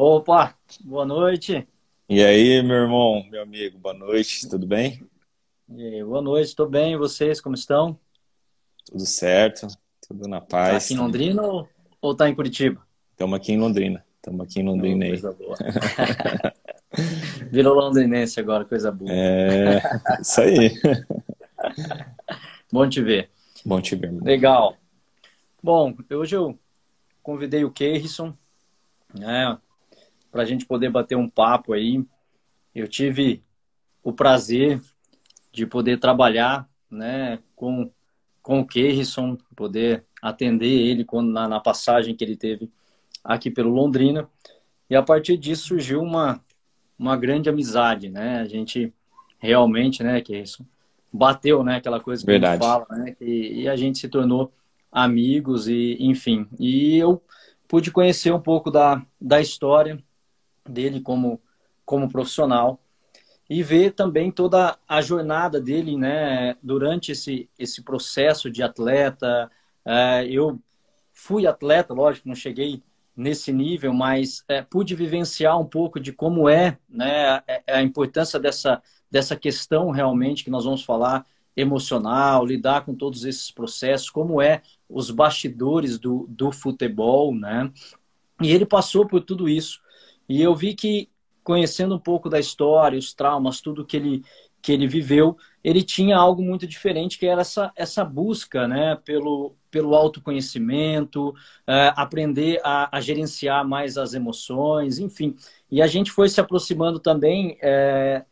Opa, boa noite. E aí, meu irmão, meu amigo, boa noite, tudo bem? Aí, boa noite, estou bem, e vocês, como estão? Tudo certo, tudo na paz. Tá aqui em Londrina ou, ou tá em Curitiba? Estamos aqui em Londrina, estamos aqui em Londrina Não, aí. Coisa boa. Virou londrinense agora, coisa boa. É, isso aí. Bom te ver. Bom te ver. Meu. Legal. Bom, hoje eu convidei o Keirson, né, para a gente poder bater um papo aí. Eu tive o prazer de poder trabalhar né, com, com o Keirson, poder atender ele quando, na, na passagem que ele teve aqui pelo Londrina. E a partir disso surgiu uma, uma grande amizade, né? A gente realmente, né, Kerrison, bateu né, aquela coisa que Verdade. a gente fala, né? E, e a gente se tornou amigos e enfim. E eu pude conhecer um pouco da, da história dele como, como profissional e ver também toda a jornada dele, né, durante esse, esse processo de atleta. É, eu fui atleta, lógico, não cheguei nesse nível, mas é, pude vivenciar um pouco de como é, né, a, é, é a importância dessa, dessa questão realmente que nós vamos falar emocional, lidar com todos esses processos, como é os bastidores do, do futebol, né? E ele passou por tudo isso e eu vi que, conhecendo um pouco da história, os traumas, tudo que ele, que ele viveu, ele tinha algo muito diferente, que era essa, essa busca né, pelo, pelo autoconhecimento, é, aprender a, a, gerenciar mais as emoções, enfim. E a gente foi se aproximando também é,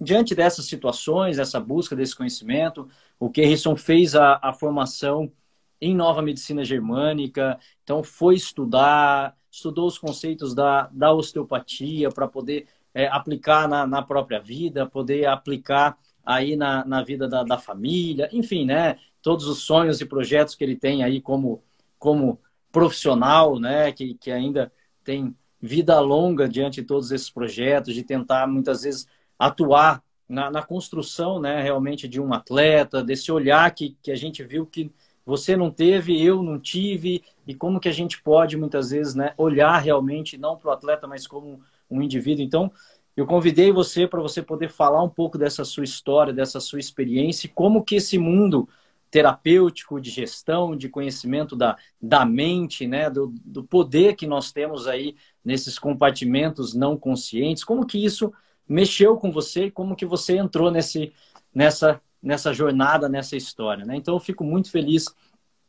diante dessas situações, essa busca desse conhecimento. O Kerrison fez a, a formação em nova medicina germânica, então foi estudar, estudou os conceitos da, da osteopatia para poder é, aplicar na, na própria vida, poder aplicar aí na, na vida da, da família, enfim, né? Todos os sonhos e projetos que ele tem aí como, como profissional, né? Que, que ainda tem vida longa diante de todos esses projetos, de tentar muitas vezes atuar na, na construção, né? Realmente de um atleta, desse olhar que, que a gente viu que você não teve, eu não tive, e como que a gente pode muitas vezes né, olhar realmente não para o atleta, mas como um indivíduo. Então, eu convidei você para você poder falar um pouco dessa sua história, dessa sua experiência, e como que esse mundo terapêutico, de gestão, de conhecimento da, da mente, né, do, do poder que nós temos aí nesses compartimentos não conscientes, como que isso mexeu com você e como que você entrou nesse, nessa nessa jornada, nessa história. Né? Então, eu fico muito feliz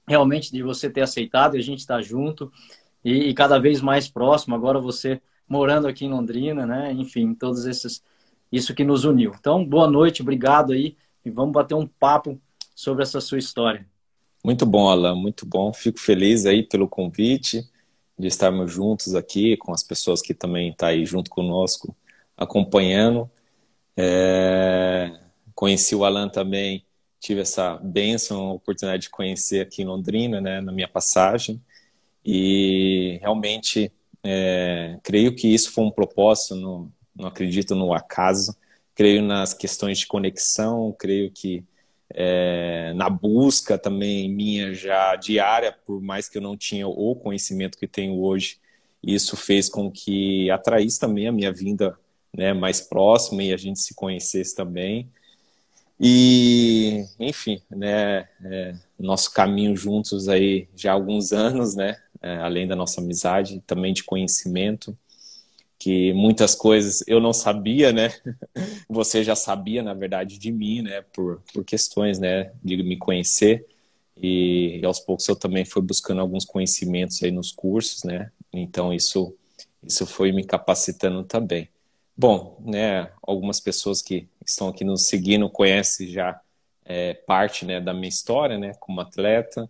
realmente de você ter aceitado e a gente estar tá junto e, e, cada vez mais próximo. Agora você morando aqui em Londrina, né? Enfim, todos esses isso que nos uniu. Então, boa noite, obrigado aí e vamos bater um papo sobre essa sua história. Muito bom, Alain, muito bom. Fico feliz aí pelo convite de estarmos juntos aqui com as pessoas que também estão tá aí junto conosco acompanhando. É Conheci o Alan também, tive essa bênção, a oportunidade de conhecer aqui em Londrina, né, na minha passagem. E realmente é, creio que isso foi um propósito, no, não acredito no acaso, creio nas questões de conexão, creio que é, na busca também minha já diária, por mais que eu não tinha o conhecimento que tenho hoje, isso fez com que atraísse também a minha vinda né, mais próxima e a gente se conhecesse também. E, enfim, né, é, nosso caminho juntos aí já há alguns anos, né, é, além da nossa amizade, também de conhecimento, que muitas coisas eu não sabia, né, você já sabia, na verdade, de mim, né, por, por questões, né, de me conhecer, e, e aos poucos eu também fui buscando alguns conhecimentos aí nos cursos, né, então isso, isso foi me capacitando também. Bom, né, algumas pessoas que estão aqui nos seguindo conhecem já é, parte né, da minha história né, como atleta,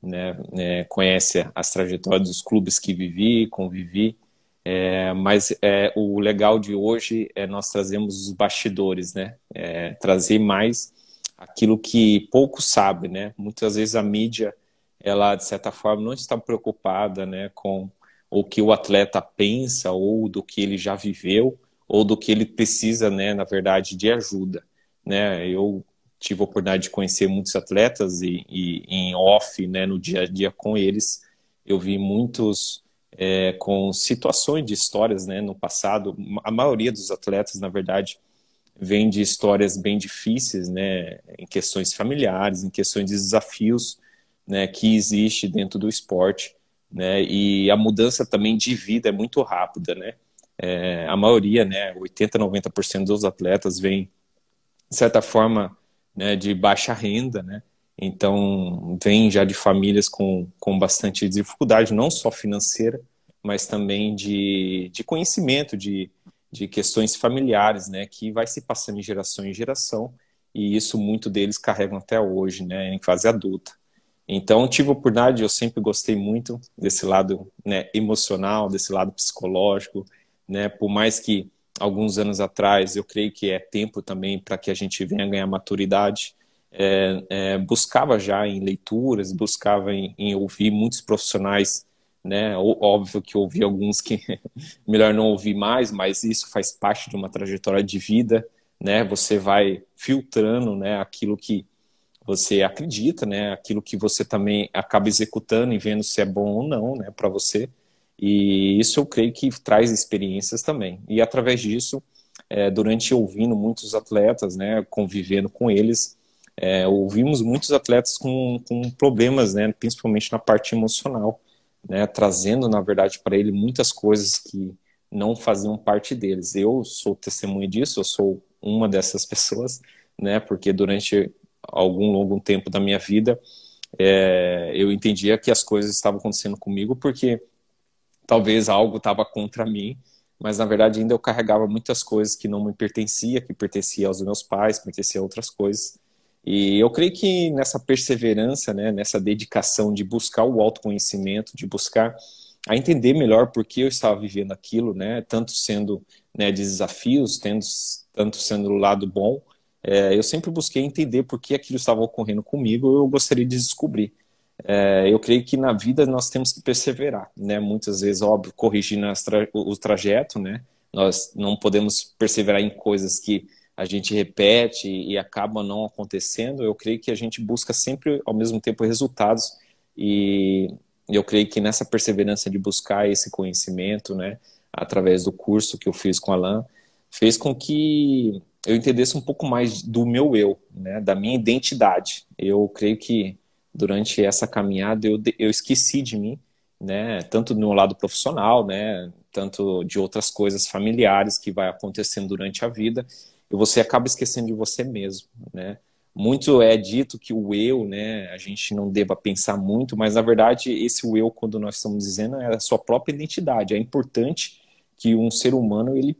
né, é, conhece as trajetórias dos clubes que vivi, convivi, é, mas é, o legal de hoje é nós trazemos os bastidores, né, é, trazer mais aquilo que pouco sabe, né, muitas vezes a mídia, ela de certa forma não está preocupada, né, com o que o atleta pensa ou do que ele já viveu, ou do que ele precisa, né, na verdade, de ajuda. Né? Eu tive a oportunidade de conhecer muitos atletas e, e em off, né, no dia a dia com eles, eu vi muitos é, com situações de histórias né, no passado. A maioria dos atletas, na verdade, vem de histórias bem difíceis, né, em questões familiares, em questões de desafios né, que existe dentro do esporte. Né, e a mudança também de vida é muito rápida, né? É, a maioria, né, 80, 90% dos atletas vem, de certa forma, né, de baixa renda, né? Então, vem já de famílias com, com bastante dificuldade, não só financeira, mas também de, de conhecimento, de, de questões familiares, né, que vai se passando de geração em geração, e isso muito deles carregam até hoje, né, em fase adulta. Então, tive a oportunidade, eu sempre gostei muito desse lado né, emocional, desse lado psicológico, né? Por mais que alguns anos atrás, eu creio que é tempo também para que a gente venha ganhar maturidade. É, é, buscava já em leituras, buscava em, em ouvir muitos profissionais, né? óbvio que ouvi alguns que melhor não ouvir mais, mas isso faz parte de uma trajetória de vida, né? Você vai filtrando, né? Aquilo que você acredita, né? Aquilo que você também acaba executando e vendo se é bom ou não, né? Para você. E isso eu creio que traz experiências também. E através disso, é, durante ouvindo muitos atletas, né, convivendo com eles, é, ouvimos muitos atletas com, com problemas, né, principalmente na parte emocional, né, trazendo, na verdade, para ele muitas coisas que não faziam parte deles. Eu sou testemunha disso, eu sou uma dessas pessoas, né, porque durante algum longo tempo da minha vida, é, eu entendia que as coisas estavam acontecendo comigo porque talvez algo estava contra mim, mas na verdade ainda eu carregava muitas coisas que não me pertencia, que pertencia aos meus pais, pertencia a outras coisas. E eu creio que nessa perseverança, né, nessa dedicação de buscar o autoconhecimento, de buscar a entender melhor por que eu estava vivendo aquilo, né, tanto sendo né, desafios, tendo, tanto sendo o lado bom, é, eu sempre busquei entender por que aquilo estava ocorrendo comigo, eu gostaria de descobrir. É, eu creio que na vida nós temos que perseverar, né? Muitas vezes, óbvio, corrigindo tra o trajeto, né? Nós não podemos perseverar em coisas que a gente repete e acaba não acontecendo. Eu creio que a gente busca sempre, ao mesmo tempo, resultados e eu creio que nessa perseverança de buscar esse conhecimento, né? Através do curso que eu fiz com a Alain, fez com que eu entendesse um pouco mais do meu eu, né? Da minha identidade. Eu creio que durante essa caminhada eu, eu esqueci de mim, né? Tanto do meu lado profissional, né? Tanto de outras coisas familiares que vai acontecendo durante a vida. E você acaba esquecendo de você mesmo, né? Muito é dito que o eu, né? A gente não deva pensar muito, mas na verdade esse o eu, quando nós estamos dizendo, é a sua própria identidade. É importante que um ser humano ele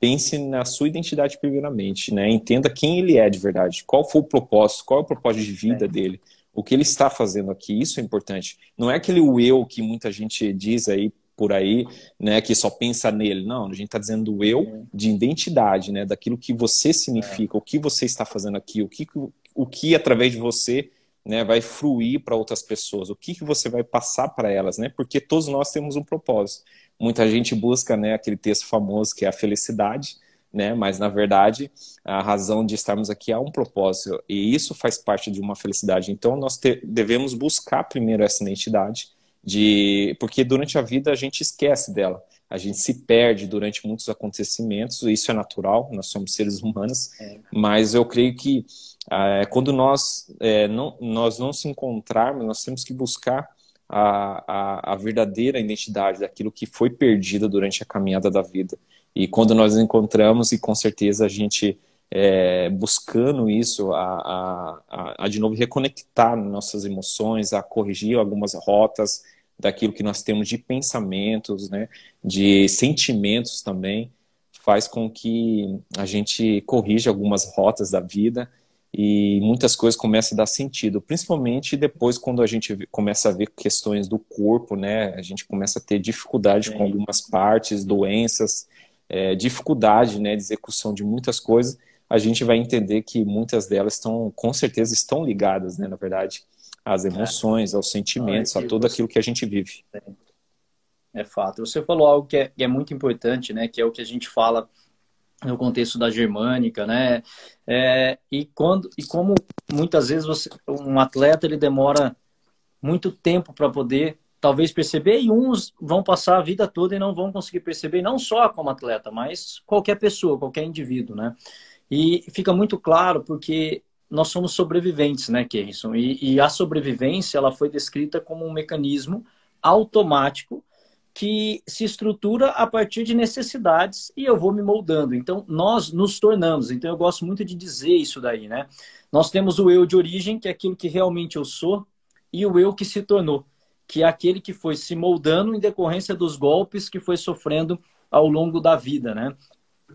pense na sua identidade primeiramente, né? Entenda quem ele é de verdade, qual foi o propósito, qual é o propósito de vida é. dele, o que ele está fazendo aqui, isso é importante. Não é aquele o eu que muita gente diz aí por aí, né, que só pensa nele. Não, a gente está dizendo o eu de identidade, né, daquilo que você significa, é. o que você está fazendo aqui, o que, o que através de você né, vai fruir para outras pessoas, o que, que você vai passar para elas, né? Porque todos nós temos um propósito. Muita gente busca, né, aquele texto famoso que é a felicidade, né? Mas na verdade, a razão de estarmos aqui é um propósito e isso faz parte de uma felicidade. Então nós te, devemos buscar primeiro essa identidade de porque durante a vida a gente esquece dela. A gente se perde durante muitos acontecimentos, isso é natural, nós somos seres humanos, é. mas eu creio que ah, é, quando nós, é, não, nós não se encontrarmos, nós temos que buscar a, a, a verdadeira identidade daquilo que foi perdida durante a caminhada da vida. E quando nós encontramos, e com certeza a gente é, buscando isso, a, a, a, de novo reconectar nossas emoções, a corrigir algumas rotas daquilo que nós temos de pensamentos, né, de sentimentos também, faz com que a gente corrija algumas rotas da vida e muitas coisas começam a dar sentido, principalmente depois quando a gente começa a ver questões do corpo, né, a gente começa a ter dificuldade é. com algumas partes, doenças, é, dificuldade né, de execução de muitas coisas, a gente vai entender que muitas delas estão, com certeza, estão ligadas, né, na verdade, às é. emoções, aos sentimentos, é a tudo tipo aquilo que a gente vive. É, é fato. Você falou algo que é, que é muito importante, né, que é o que a gente fala no contexto da germânica, né? É, e quando e como muitas vezes você, um atleta ele demora muito tempo para poder talvez perceber e uns vão passar a vida toda e não vão conseguir perceber, não só como atleta, mas qualquer pessoa, qualquer indivíduo, né? E fica muito claro porque nós somos sobreviventes, né, Kerrison? E, e, a sobrevivência ela foi descrita como um mecanismo automático que se estrutura a partir de necessidades e eu vou me moldando. Então, nós nos tornamos. Então, eu gosto muito de dizer isso daí, né? Nós temos o eu de origem, que é aquilo que realmente eu sou, e o eu que se tornou que é aquele que foi se moldando em decorrência dos golpes que foi sofrendo ao longo da vida, né?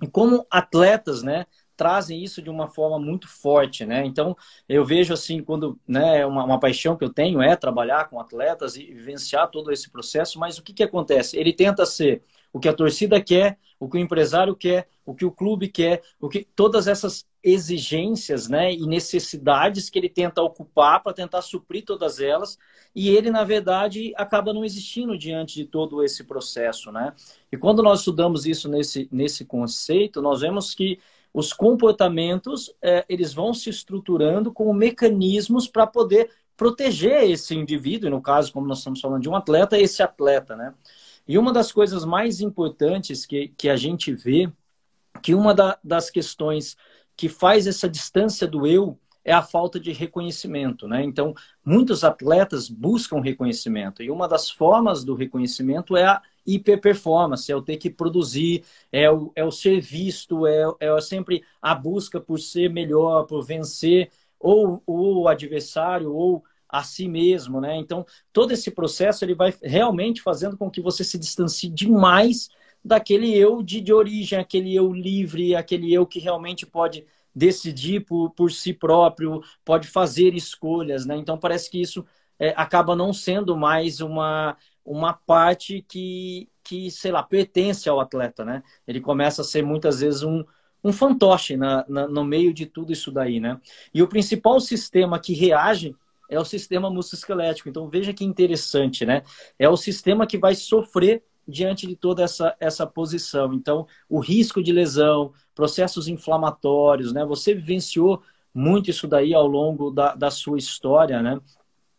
E como atletas, né, trazem isso de uma forma muito forte, né? Então, eu vejo assim, quando, né, é uma, uma paixão que eu tenho é trabalhar com atletas e vivenciar todo esse processo, mas o que que acontece? Ele tenta ser o que a torcida quer, o que o empresário quer, o que o clube quer, o que todas essas exigências, né, e necessidades que ele tenta ocupar para tentar suprir todas elas, e ele na verdade acaba não existindo diante de todo esse processo, né? E quando nós estudamos isso nesse nesse conceito, nós vemos que os comportamentos é, eles vão se estruturando como mecanismos para poder proteger esse indivíduo, e no caso, como nós estamos falando de um atleta, esse atleta, né? E uma das coisas mais importantes que, que a gente vê, que uma da, das questões que faz essa distância do eu é a falta de reconhecimento, né? Então, muitos atletas buscam reconhecimento e uma das formas do reconhecimento é a hiperperformance, é o ter que produzir, é o, é o ser visto, é, é sempre a busca por ser melhor, por vencer ou, ou o adversário ou a si mesmo, né? Então, todo esse processo ele vai realmente fazendo com que você se distancie demais daquele eu de, de origem, aquele eu livre, aquele eu que realmente pode decidir por, por si próprio, pode fazer escolhas, né? Então, parece que isso é, acaba não sendo mais uma, uma parte que, que, sei lá, pertence ao atleta, né? Ele começa a ser muitas vezes um, um fantoche na, na, no meio de tudo isso daí, né? E o principal sistema que reage é o sistema musculoesquelético. Então veja que interessante, né? É o sistema que vai sofrer diante de toda essa, essa posição. Então, o risco de lesão, processos inflamatórios, né? Você vivenciou muito isso daí ao longo da, da sua história, né?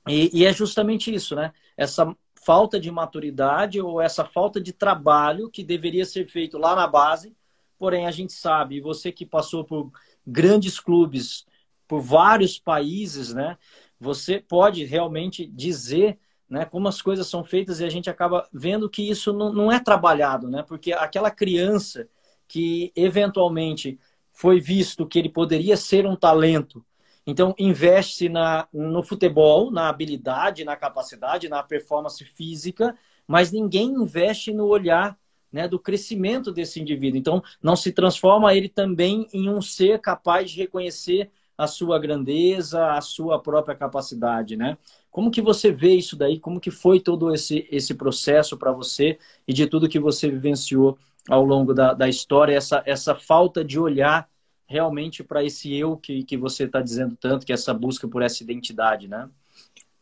E, e é justamente isso, né? Essa falta de maturidade ou essa falta de trabalho que deveria ser feito lá na base, porém a gente sabe, você que passou por grandes clubes, por vários países, né? você pode realmente dizer né, como as coisas são feitas e a gente acaba vendo que isso não, não é trabalhado, né? Porque aquela criança que eventualmente foi visto que ele poderia ser um talento, então investe na, no futebol, na habilidade, na capacidade, na performance física, mas ninguém investe no olhar né, do crescimento desse indivíduo. Então, não se transforma ele também em um ser capaz de reconhecer a sua grandeza, a sua própria capacidade, né? Como que você vê isso daí? Como que foi todo esse, esse processo para você e de tudo que você vivenciou ao longo da, da história, essa, essa falta de olhar realmente para esse eu que, que você está dizendo tanto, que é essa busca por essa identidade, né?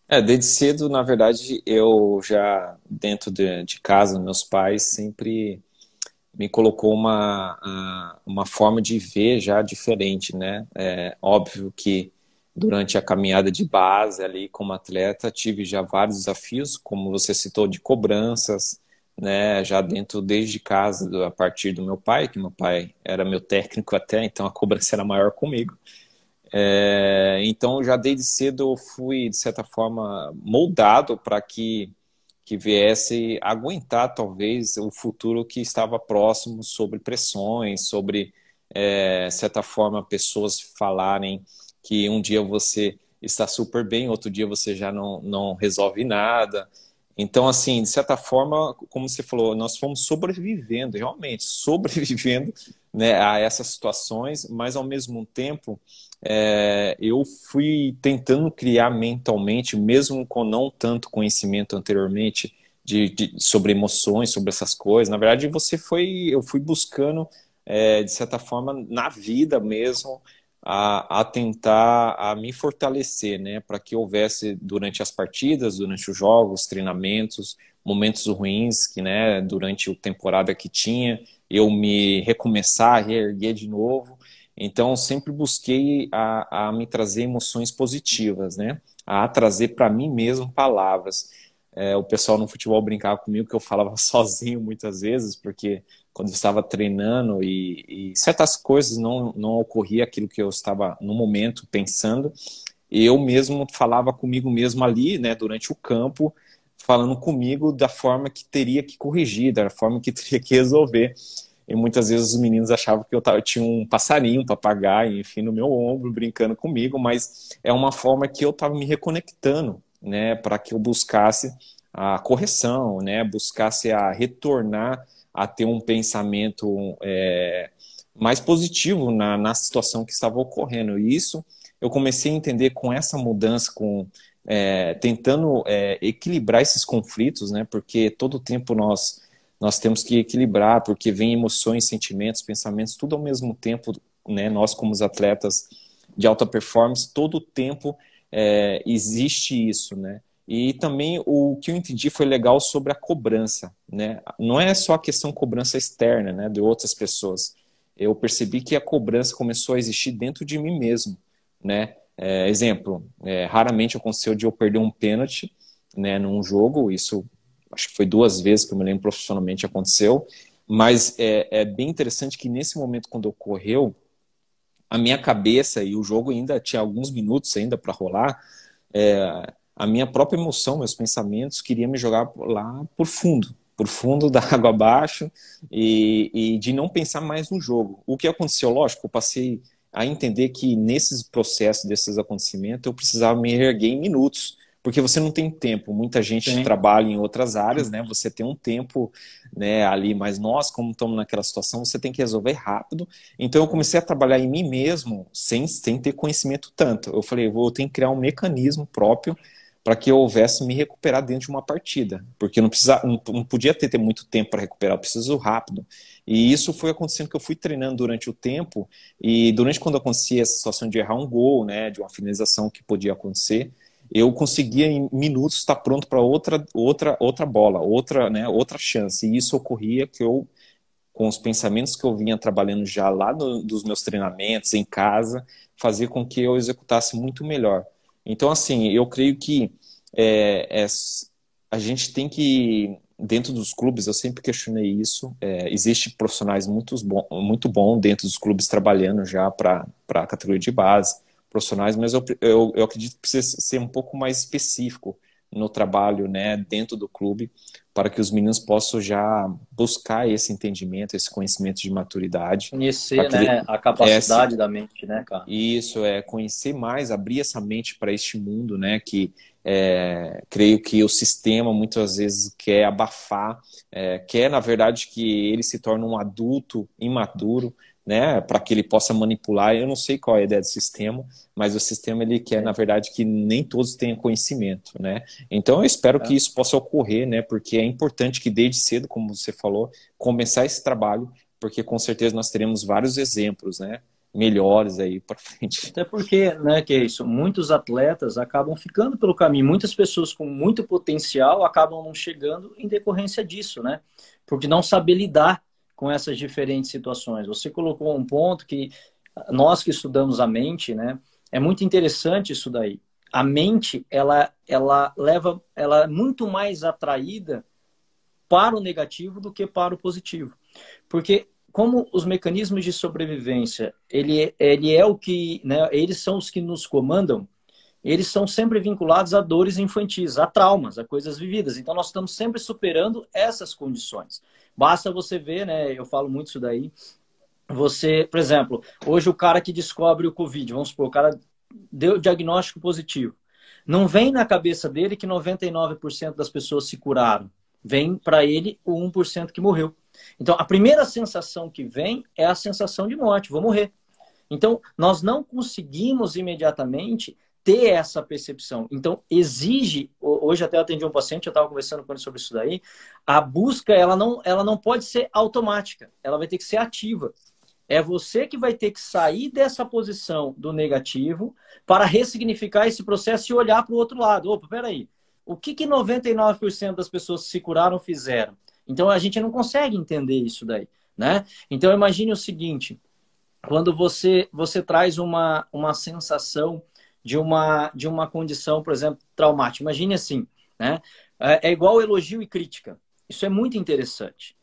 É, desde cedo, na verdade, eu já, dentro de, de casa, meus pais sempre me colocou uma, uma forma de ver já diferente, né? É, óbvio que durante a caminhada de base ali como atleta tive já vários desafios, como você citou, de cobranças, né? Já dentro desde casa, a partir do meu pai, que meu pai era meu técnico até, então a cobrança era maior comigo. É, então já desde cedo eu fui de certa forma moldado para que que viesse aguentar talvez o futuro que estava próximo sobre pressões, sobre é, certa forma pessoas falarem que um dia você está super bem, outro dia você já não, não resolve nada. Então, assim, de certa forma, como você falou, nós fomos sobrevivendo, realmente, sobrevivendo né, a essas situações, mas ao mesmo tempo é, eu fui tentando criar mentalmente, mesmo com não tanto conhecimento anteriormente de, de, sobre emoções, sobre essas coisas. Na verdade, você foi, eu fui buscando é, de certa forma na vida mesmo a, a tentar a me fortalecer, né, para que houvesse durante as partidas, durante os jogos, treinamentos, momentos ruins que, né, durante a temporada que tinha, eu me recomeçar, reerguer de novo então, sempre busquei a, a me trazer emoções positivas, né? A trazer para mim mesmo palavras. É, o pessoal no futebol brincava comigo que eu falava sozinho muitas vezes, porque quando eu estava treinando e, e certas coisas não, não ocorria aquilo que eu estava no momento pensando, eu mesmo falava comigo mesmo ali, né, durante o campo, falando comigo da forma que teria que corrigir, da forma que teria que resolver. E muitas vezes os meninos achavam que eu, tava, eu tinha um passarinho, um papagaio, enfim, no meu ombro, brincando comigo, mas é uma forma que eu estava me reconectando, né, para que eu buscasse a correção, né, buscasse a retornar a ter um pensamento é, mais positivo na, na situação que estava ocorrendo. E isso eu comecei a entender com essa mudança, com é, tentando é, equilibrar esses conflitos, né, porque todo tempo nós nós temos que equilibrar, porque vem emoções, sentimentos, pensamentos, tudo ao mesmo tempo, né? Nós, como os atletas de alta performance, todo o tempo é, existe isso, né? E também o que eu entendi foi legal sobre a cobrança, né? Não é só a questão cobrança externa, né, de outras pessoas. Eu percebi que a cobrança começou a existir dentro de mim mesmo, né? É, exemplo, é, raramente aconteceu de eu perder um pênalti, né, num jogo, isso acho que foi duas vezes que eu me lembro profissionalmente aconteceu, mas é, é bem interessante que nesse momento quando ocorreu, a minha cabeça e o jogo ainda tinha alguns minutos ainda para rolar, é, a minha própria emoção, meus pensamentos queriam me jogar lá por fundo, por fundo da água abaixo e, e, de não pensar mais no jogo. O que aconteceu, lógico, eu passei a entender que nesses processos, desses acontecimentos, eu precisava me erguer em minutos porque você não tem tempo. Muita gente trabalha em outras áreas, hum. né? Você tem um tempo né, ali, mas nós, como estamos naquela situação, você tem que resolver rápido. Então eu comecei a trabalhar em mim mesmo sem, sem ter conhecimento tanto. Eu falei, vou ter que criar um mecanismo próprio para que eu houvesse me recuperar dentro de uma partida, porque eu não, precisa, não, não podia ter, ter muito tempo para recuperar, eu preciso rápido. E isso foi acontecendo que eu fui treinando durante o tempo, e durante quando acontecia essa situação de errar um gol, né, de uma finalização que podia acontecer, eu conseguia em minutos estar pronto para outra, outra, outra bola, outra, né, outra chance. E isso ocorria que eu, com os pensamentos que eu vinha trabalhando já lá no, dos meus treinamentos, em casa, fazia com que eu executasse muito melhor. Então, assim, eu creio que é, é, a gente tem que, dentro dos clubes, eu sempre questionei isso, é, existe profissionais muito bom, muito bom dentro dos clubes trabalhando já para a categoria de base, profissionais, mas eu, eu, eu acredito que precisa ser um pouco mais específico no trabalho, né, dentro do clube, para que os meninos possam já buscar esse entendimento, esse conhecimento de maturidade. Conhecer, né, a capacidade é, da mente, né, cara? Isso, é, conhecer mais, abrir essa mente para este mundo, né, que é, creio que o sistema muitas vezes quer abafar, é, quer, na verdade, que ele se torne um adulto imaturo, né, para que ele possa manipular. Eu não sei qual é a ideia do sistema, mas o sistema ele quer, na verdade, que nem todos tenham conhecimento, né? Então eu espero que é. isso possa ocorrer, né? Porque é importante que desde cedo, como você falou, começar esse trabalho, porque com certeza nós teremos vários exemplos, né? melhores aí para frente. Até porque, né, que é isso, muitos atletas acabam ficando pelo caminho, muitas pessoas com muito potencial acabam não chegando em decorrência disso, né? Porque não saber lidar com essas diferentes situações. Você colocou um ponto que nós que estudamos a mente, né? É muito interessante isso daí. A mente, ela, ela leva, ela é muito mais atraída para o negativo do que para o positivo. Porque como os mecanismos de sobrevivência, ele, ele é o que, né, eles são os que nos comandam, eles são sempre vinculados a dores infantis, a traumas, a coisas vividas. Então nós estamos sempre superando essas condições. Basta você ver, né? Eu falo muito isso daí. Você, por exemplo, hoje o cara que descobre o Covid, vamos supor, o cara deu diagnóstico positivo. Não vem na cabeça dele que 99% das pessoas se curaram. Vem para ele o 1% que morreu. Então, a primeira sensação que vem é a sensação de morte, vou morrer. Então, nós não conseguimos imediatamente ter essa percepção. Então, exige, hoje até eu atendi um paciente, eu estava conversando com ele sobre isso daí, a busca, ela não, ela não pode ser automática, ela vai ter que ser ativa. É você que vai ter que sair dessa posição do negativo para ressignificar esse processo e olhar para o outro lado. Opa, peraí, o que, que 99% das pessoas que se curaram fizeram? Então, a gente não consegue entender isso daí, né? Então, imagine o seguinte, quando você, você traz uma, uma sensação de uma, de uma condição, por exemplo, traumática. Imagine assim, né? É, é igual elogio e crítica. Isso é muito interessante.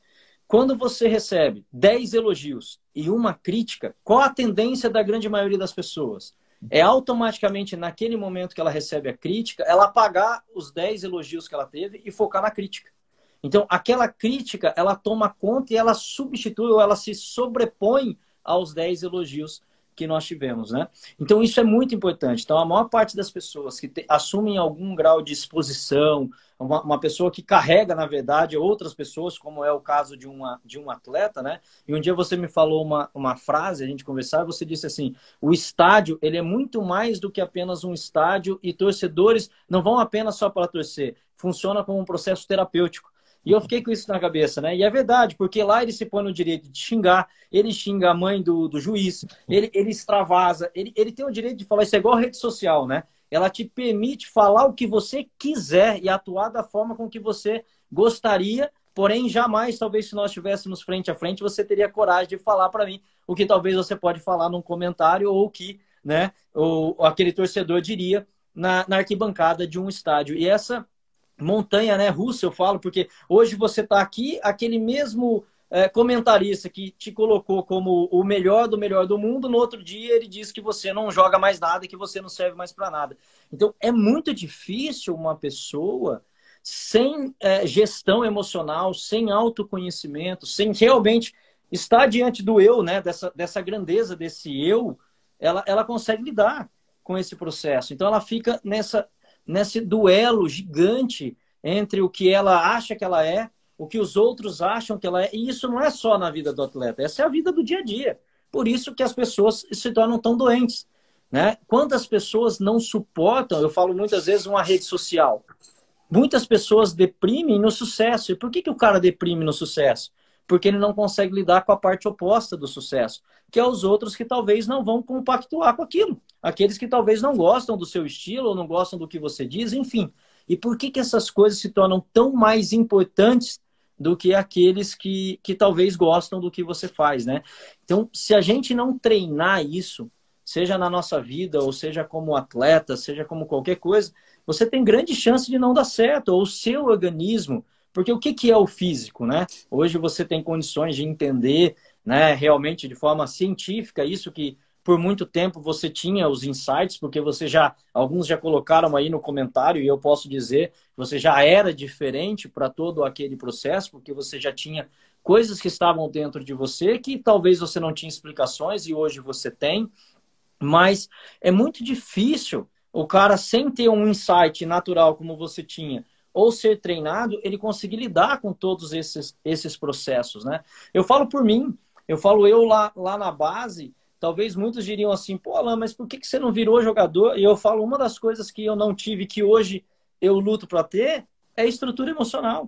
Quando você recebe 10 elogios e uma crítica, qual a tendência da grande maioria das pessoas? É automaticamente, naquele momento que ela recebe a crítica, ela apagar os 10 elogios que ela teve e focar na crítica. Então, aquela crítica, ela toma conta e ela substitui ou ela se sobrepõe aos 10 elogios que nós tivemos, né? Então isso é muito importante. Então a maior parte das pessoas que te, assumem algum grau de exposição, uma, uma, pessoa que carrega na verdade outras pessoas, como é o caso de uma de um atleta, né? E um dia você me falou uma, uma frase, a gente conversava, você disse assim: o estádio ele é muito mais do que apenas um estádio e torcedores não vão apenas só para torcer, funciona como um processo terapêutico. E eu fiquei com isso na cabeça, né? E é verdade, porque lá ele se põe no direito de xingar, ele xinga a mãe do, do juiz, ele, ele extravasa, ele, ele tem o direito de falar, isso é igual rede social, né? Ela te permite falar o que você quiser e atuar da forma com que você gostaria, porém jamais, talvez se nós estivéssemos frente a frente, você teria coragem de falar para mim o que talvez você pode falar num comentário ou que, né, ou aquele torcedor diria na, na arquibancada de um estádio. E essa montanha né, russa, eu falo, porque hoje você está aqui, aquele mesmo é, comentarista que te colocou como o melhor do melhor do mundo, no outro dia ele diz que você não joga mais nada, que você não serve mais para nada. Então é muito difícil uma pessoa sem é, gestão emocional, sem autoconhecimento, sem realmente estar diante do eu, né, dessa, dessa grandeza desse eu, ela, ela consegue lidar com esse processo. Então ela fica nessa nesse duelo gigante entre o que ela acha que ela é, o que os outros acham que ela é. E isso não é só na vida do atleta, essa é a vida do dia a dia. Por isso que as pessoas se tornam tão doentes. Né? Quantas pessoas não suportam, eu falo muitas vezes, uma rede social? Muitas pessoas deprimem no sucesso. E por que, que o cara deprime no sucesso? porque ele não consegue lidar com a parte oposta do sucesso, que é os outros que talvez não vão compactuar com aquilo, aqueles que talvez não gostam do seu estilo ou não gostam do que você diz, enfim. E por que, que essas coisas se tornam tão mais importantes do que aqueles que, que talvez gostam do que você faz, né? Então, se a gente não treinar isso, seja na nossa vida, ou seja como atleta, seja como qualquer coisa, você tem grande chance de não dar certo, ou o seu organismo porque o que, que é o físico, né? Hoje você tem condições de entender, né, realmente de forma científica isso que por muito tempo você tinha os insights, porque você já, alguns já colocaram aí no comentário, e eu posso dizer, você já era diferente para todo aquele processo, porque você já tinha coisas que estavam dentro de você que talvez você não tinha explicações e hoje você tem, mas é muito difícil o cara sem ter um insight natural como você tinha ou ser treinado, ele conseguir lidar com todos esses, esses processos, né? Eu falo por mim, eu falo eu lá, lá na base, talvez muitos diriam assim, pô, Alain, mas por que, que você não virou jogador? E eu falo, uma das coisas que eu não tive, que hoje eu luto para ter, é estrutura emocional.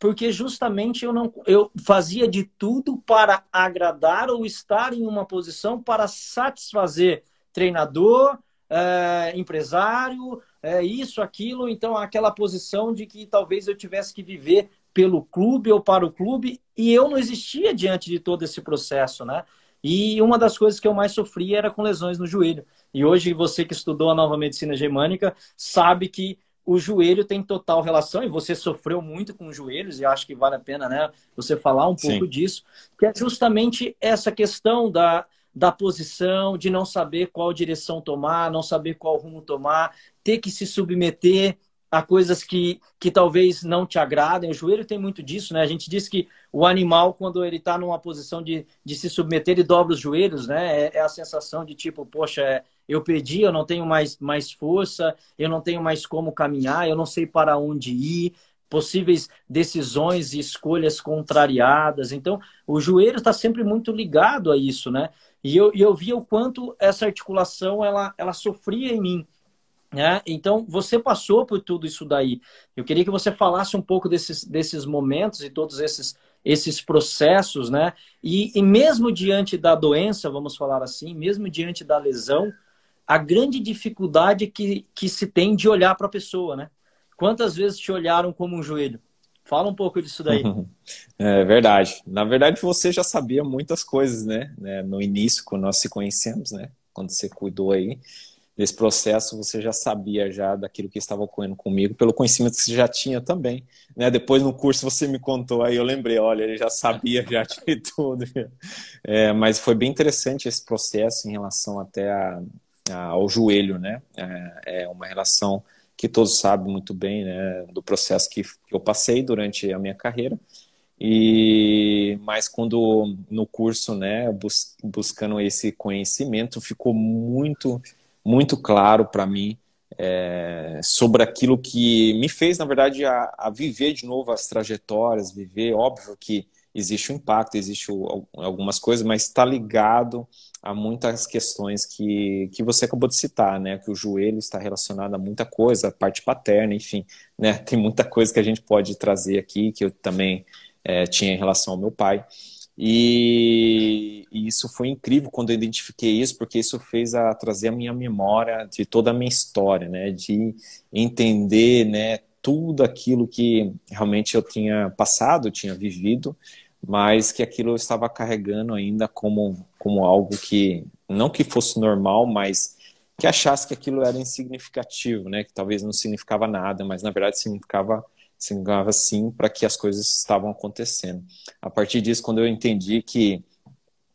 Porque justamente eu não eu fazia de tudo para agradar ou estar em uma posição para satisfazer treinador, eh, empresário, é, isso, aquilo, então aquela posição de que talvez eu tivesse que viver pelo clube ou para o clube, e eu não existia diante de todo esse processo, né? E uma das coisas que eu mais sofria era com lesões no joelho. E hoje você que estudou a nova medicina germânica sabe que o joelho tem total relação, e você sofreu muito com os joelhos, e acho que vale a pena né, você falar um pouco Sim. disso, que é justamente essa questão da, da posição, de não saber qual direção tomar, não saber qual rumo tomar, ter que se submeter a coisas que, que talvez não te agradem. O joelho tem muito disso, né? A gente diz que o animal, quando ele está numa posição de, de se submeter, ele dobra os joelhos, né? É, é a sensação de tipo, poxa, é, eu perdi, eu não tenho mais, mais força, eu não tenho mais como caminhar, eu não sei para onde ir, possíveis decisões e escolhas contrariadas. Então, o joelho está sempre muito ligado a isso, né? E eu, eu via o quanto essa articulação ela, ela sofria em mim. Né? Então, você passou por tudo isso daí. Eu queria que você falasse um pouco desses, desses momentos e todos esses, esses processos, né? E, e mesmo diante da doença, vamos falar assim, mesmo diante da lesão, a grande dificuldade que, que se tem de olhar para a pessoa, né? Quantas vezes te olharam como um joelho? Fala um pouco disso daí. é verdade. Na verdade, você já sabia muitas coisas, né? É, no início, quando nós se conhecemos, né? Quando você cuidou aí desse processo, você já sabia já daquilo que estava ocorrendo comigo, pelo conhecimento que você já tinha também. Né? Depois, no curso, você me contou, aí eu lembrei, olha, ele já sabia já de tudo. É, mas foi bem interessante esse processo em relação até a, a, ao joelho, né? É, é uma relação que todos sabem muito bem, né, do processo que eu passei durante a minha carreira. E mas quando no curso, né, bus, buscando esse conhecimento, ficou muito muito claro para mim é, sobre aquilo que me fez, na verdade, a, a, viver de novo as trajetórias, viver. Óbvio que existe o um impacto, existe o, algumas coisas, mas está ligado a muitas questões que, que você acabou de citar, né? Que o joelho está relacionado a muita coisa, a parte paterna, enfim, né? Tem muita coisa que a gente pode trazer aqui, que eu também é, tinha em relação ao meu pai. E, e, isso foi incrível quando eu identifiquei isso, porque isso fez a trazer a minha memória de toda a minha história, né? De entender, né? Tudo aquilo que realmente eu tinha passado, eu tinha vivido, mas que aquilo eu estava carregando ainda como, como algo que, não que fosse normal, mas que achasse que aquilo era insignificativo, né? Que talvez não significava nada, mas na verdade significava, significava sim para que as coisas estavam acontecendo. A partir disso, quando eu entendi que,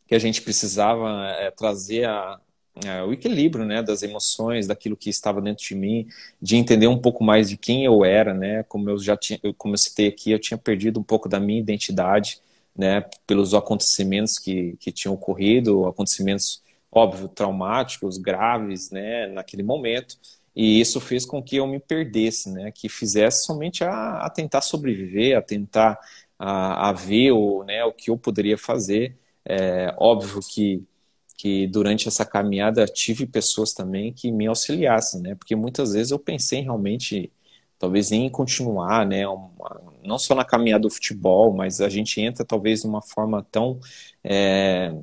que a gente precisava é, trazer a, a, eh, o equilíbrio, né, das emoções, daquilo que estava dentro de mim, de entender um pouco mais de quem eu era, né? Como eu já tinha, como eu citei aqui, eu tinha perdido um pouco da minha identidade né, pelos acontecimentos que, que tinham ocorrido, acontecimentos, óbvio, traumáticos, graves, né, naquele momento. E isso fez com que eu me perdesse, né, que fizesse somente a, a tentar sobreviver, a tentar a, a ver o, né, o que eu poderia fazer. É, óbvio que, que durante essa caminhada tive pessoas também que me auxiliassem, né, porque muitas vezes eu pensei realmente talvez nem continuar, né? Uma, não só na caminhada do futebol, mas a gente entra talvez numa forma tão. É,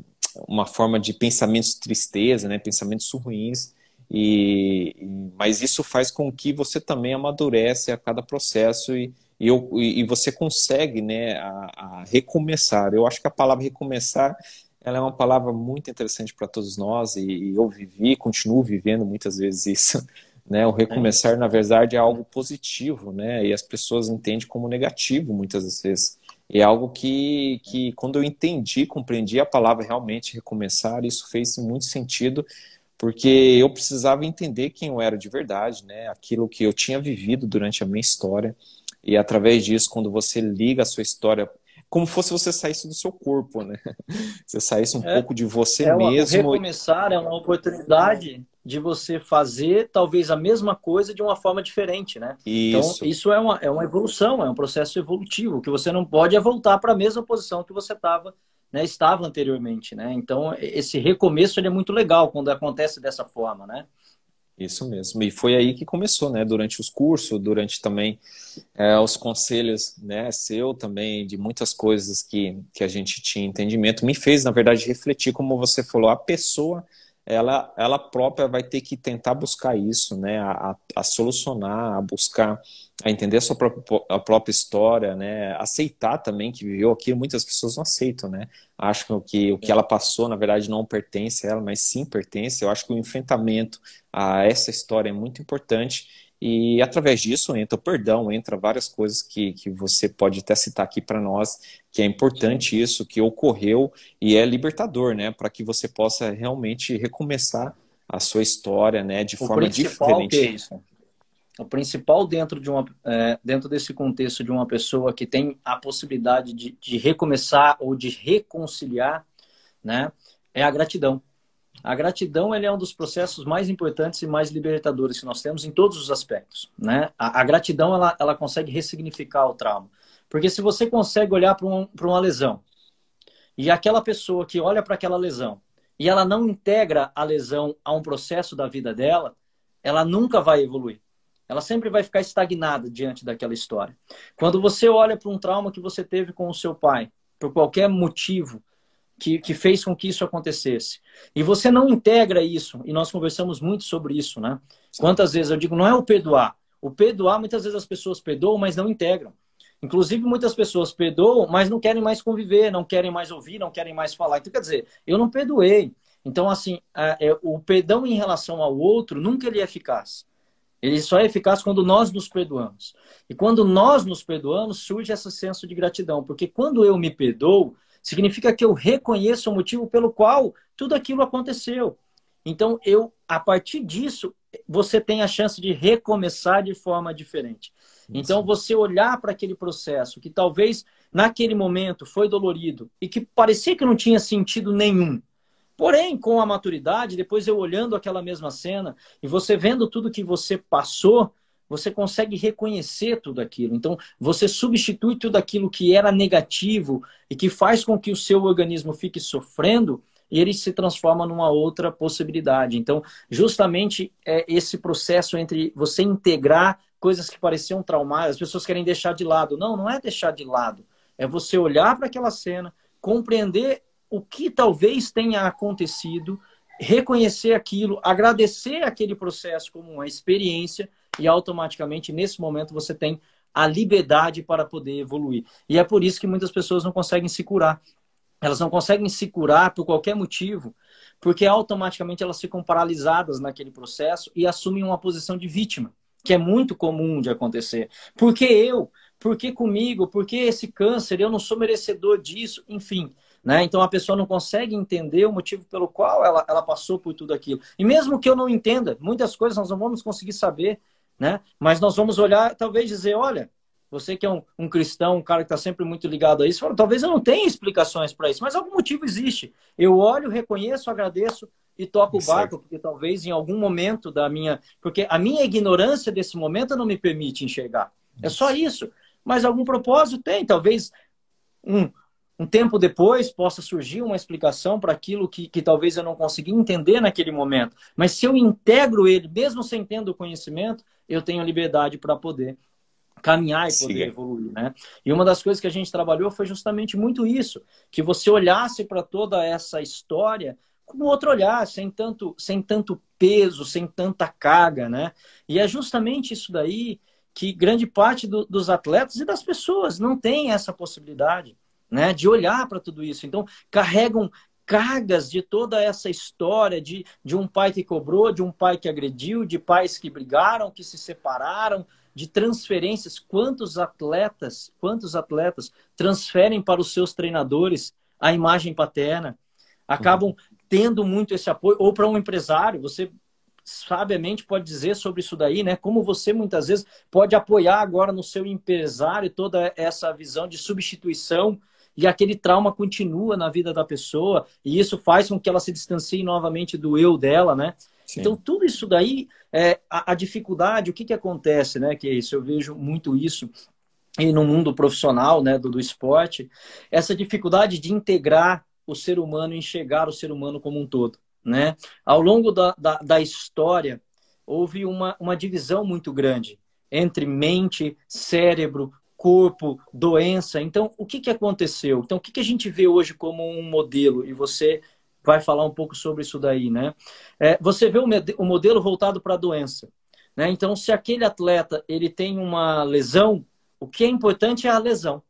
uma forma de pensamentos de tristeza, né? Pensamentos ruins. E, mas isso faz com que você também amadurece a cada processo e, e, eu, e você consegue né, a, a recomeçar. Eu acho que a palavra recomeçar ela é uma palavra muito interessante para todos nós e, e, eu vivi, continuo vivendo muitas vezes isso. Né? O recomeçar, é. na verdade, é algo positivo, né? E as pessoas entendem como negativo muitas vezes. é algo que, que, quando eu entendi, compreendi a palavra realmente recomeçar, isso fez muito sentido, porque eu precisava entender quem eu era de verdade, né? Aquilo que eu tinha vivido durante a minha história. E através disso, quando você liga a sua história como fosse você saísse do seu corpo, né? Você saísse um é, pouco de você é mesmo. Recomeçar é uma oportunidade de você fazer talvez a mesma coisa de uma forma diferente, né? Então, isso. Então, isso é uma, é uma evolução, é um processo evolutivo, que você não pode é voltar para a mesma posição que você estava né, estava anteriormente, né? Então, esse recomeço é muito legal quando acontece dessa forma, né? Isso mesmo. E foi aí que começou, né? Durante os cursos, durante também é, os conselhos, né? Seu também, de muitas coisas que, que a gente tinha entendimento, me fez, na verdade, refletir, como você falou, a pessoa ela, ela própria vai ter que tentar buscar isso, né? A, a, a solucionar, a buscar, a entender a sua própria, a própria história, né? Aceitar também que viveu aquilo. Muitas pessoas não aceitam, né? Acham que o que ela passou, na verdade, não pertence a ela, mas sim pertence. Eu acho que o enfrentamento a essa história é muito importante e através disso entra o perdão, entra várias coisas que, que você pode até citar aqui para nós, que é importante isso, que ocorreu e é libertador, né? Para que você possa realmente recomeçar a sua história, né? De o forma diferente. É isso. O principal dentro, de uma, é, dentro desse contexto de uma pessoa que tem a possibilidade de, de recomeçar ou de reconciliar, né? É a gratidão. A gratidão é um dos processos mais importantes e mais libertadores que nós temos em todos os aspectos. Né? A, a gratidão ela, ela consegue ressignificar o trauma. Porque se você consegue olhar para um, uma lesão e aquela pessoa que olha para aquela lesão e ela não integra a lesão a um processo da vida dela, ela nunca vai evoluir. Ela sempre vai ficar estagnada diante daquela história. Quando você olha para um trauma que você teve com o seu pai, por qualquer motivo, que, que fez com que isso acontecesse. E você não integra isso, e nós conversamos muito sobre isso, né? Sim. Quantas vezes eu digo, não é o perdoar. O perdoar, muitas vezes as pessoas perdoam, mas não integram. Inclusive, muitas pessoas perdoam, mas não querem mais conviver, não querem mais ouvir, não querem mais falar. Então, quer dizer, eu não perdoei. Então, assim, a, é, o perdão em relação ao outro nunca ele é eficaz. Ele só é eficaz quando nós nos perdoamos. E quando nós nos perdoamos, surge esse senso de gratidão. Porque quando eu me perdoo, Significa que eu reconheço o motivo pelo qual tudo aquilo aconteceu. Então, eu, a partir disso, você tem a chance de recomeçar de forma diferente. Então, você olhar para aquele processo que talvez naquele momento foi dolorido e que parecia que não tinha sentido nenhum. Porém, com a maturidade, depois eu olhando aquela mesma cena e você vendo tudo que você passou, você consegue reconhecer tudo aquilo. Então, você substitui tudo aquilo que era negativo e que faz com que o seu organismo fique sofrendo, e ele se transforma numa outra possibilidade. Então, justamente é esse processo entre você integrar coisas que pareciam traumáticas, as pessoas querem deixar de lado. Não, não é deixar de lado. É você olhar para aquela cena, compreender o que talvez tenha acontecido, reconhecer aquilo, agradecer aquele processo como uma experiência e automaticamente nesse momento você tem a liberdade para poder evoluir. E é por isso que muitas pessoas não conseguem se curar. Elas não conseguem se curar por qualquer motivo, porque automaticamente elas ficam paralisadas naquele processo e assumem uma posição de vítima, que é muito comum de acontecer. Porque eu? Porque comigo? Porque esse câncer? Eu não sou merecedor disso? Enfim. Né? Então a pessoa não consegue entender o motivo pelo qual ela, ela passou por tudo aquilo. E mesmo que eu não entenda, muitas coisas nós não vamos conseguir saber né? Mas nós vamos olhar, talvez dizer, olha, você que é um, um cristão, um cara que está sempre muito ligado a isso, fala, talvez eu não tenha explicações para isso, mas algum motivo existe. Eu olho, reconheço, agradeço e toco o barco, porque talvez em algum momento da minha. Porque a minha ignorância desse momento não me permite enxergar. É só isso. Mas algum propósito tem, talvez um, um tempo depois possa surgir uma explicação para aquilo que, que talvez eu não consegui entender naquele momento. Mas se eu integro ele, mesmo sem tendo o conhecimento, eu tenho liberdade para poder caminhar e poder evoluir, né? E uma das coisas que a gente trabalhou foi justamente muito isso, que você olhasse para toda essa história com outro olhar, sem tanto, sem tanto peso, sem tanta carga, né? E é justamente isso daí que grande parte do, dos atletas e das pessoas não tem essa possibilidade né? De olhar para tudo isso. Então, carregam cargas de toda essa história de, de um pai que cobrou, de um pai que agrediu, de pais que brigaram, que se separaram, de transferências. Quantos atletas, quantos atletas transferem para os seus treinadores a imagem paterna? Acabam tendo muito esse apoio, ou para um empresário, você sabiamente pode dizer sobre isso daí, né? Como você muitas vezes pode apoiar agora no seu empresário toda essa visão de substituição e aquele trauma continua na vida da pessoa, e isso faz com que ela se distancie novamente do eu dela, né? Sim. Então, tudo isso daí, é, a, a, dificuldade, o que, que acontece, né? Que é isso, eu vejo muito isso e no mundo profissional, né, do, do esporte, essa dificuldade de integrar o ser humano, enxergar o ser humano como um todo, né? Ao longo da, da, da história, houve uma, uma divisão muito grande entre mente, cérebro, corpo, doença. Então, o que, que aconteceu? Então, o que, que a gente vê hoje como um modelo? E você vai falar um pouco sobre isso daí, né? É, você vê o, o modelo voltado para a doença. Né? Então, se aquele atleta ele tem uma lesão, o que é importante é a lesão.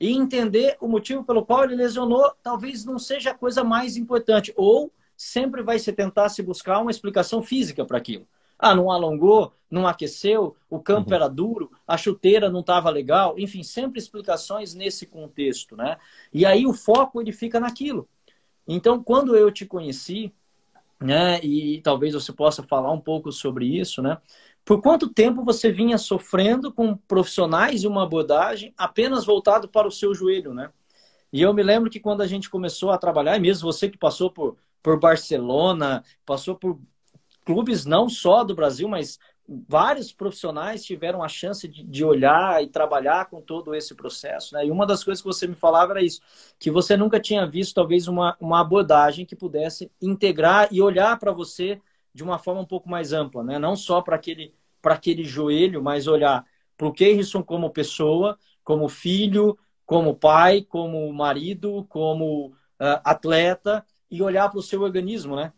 E entender o motivo pelo qual ele lesionou talvez não seja a coisa mais importante. Ou sempre vai se tentar se buscar uma explicação física para aquilo. Ah, não alongou, não aqueceu, o campo uhum. era duro, a chuteira não estava legal, enfim, sempre explicações nesse contexto, né? E aí o foco ele fica naquilo. Então, quando eu te conheci, né, e talvez você possa falar um pouco sobre isso, né? Por quanto tempo você vinha sofrendo com profissionais e uma abordagem apenas voltado para o seu joelho, né? E eu me lembro que quando a gente começou a trabalhar, e mesmo você que passou por, por Barcelona, passou por clubes não só do Brasil, mas vários profissionais tiveram a chance de, de, olhar e trabalhar com todo esse processo. Né? E uma das coisas que você me falava era isso, que você nunca tinha visto talvez uma, uma abordagem que pudesse integrar e olhar para você de uma forma um pouco mais ampla, né? não só para aquele, aquele joelho, mas olhar para o Keirson como pessoa, como filho, como pai, como marido, como uh, atleta, e olhar para o seu organismo, né?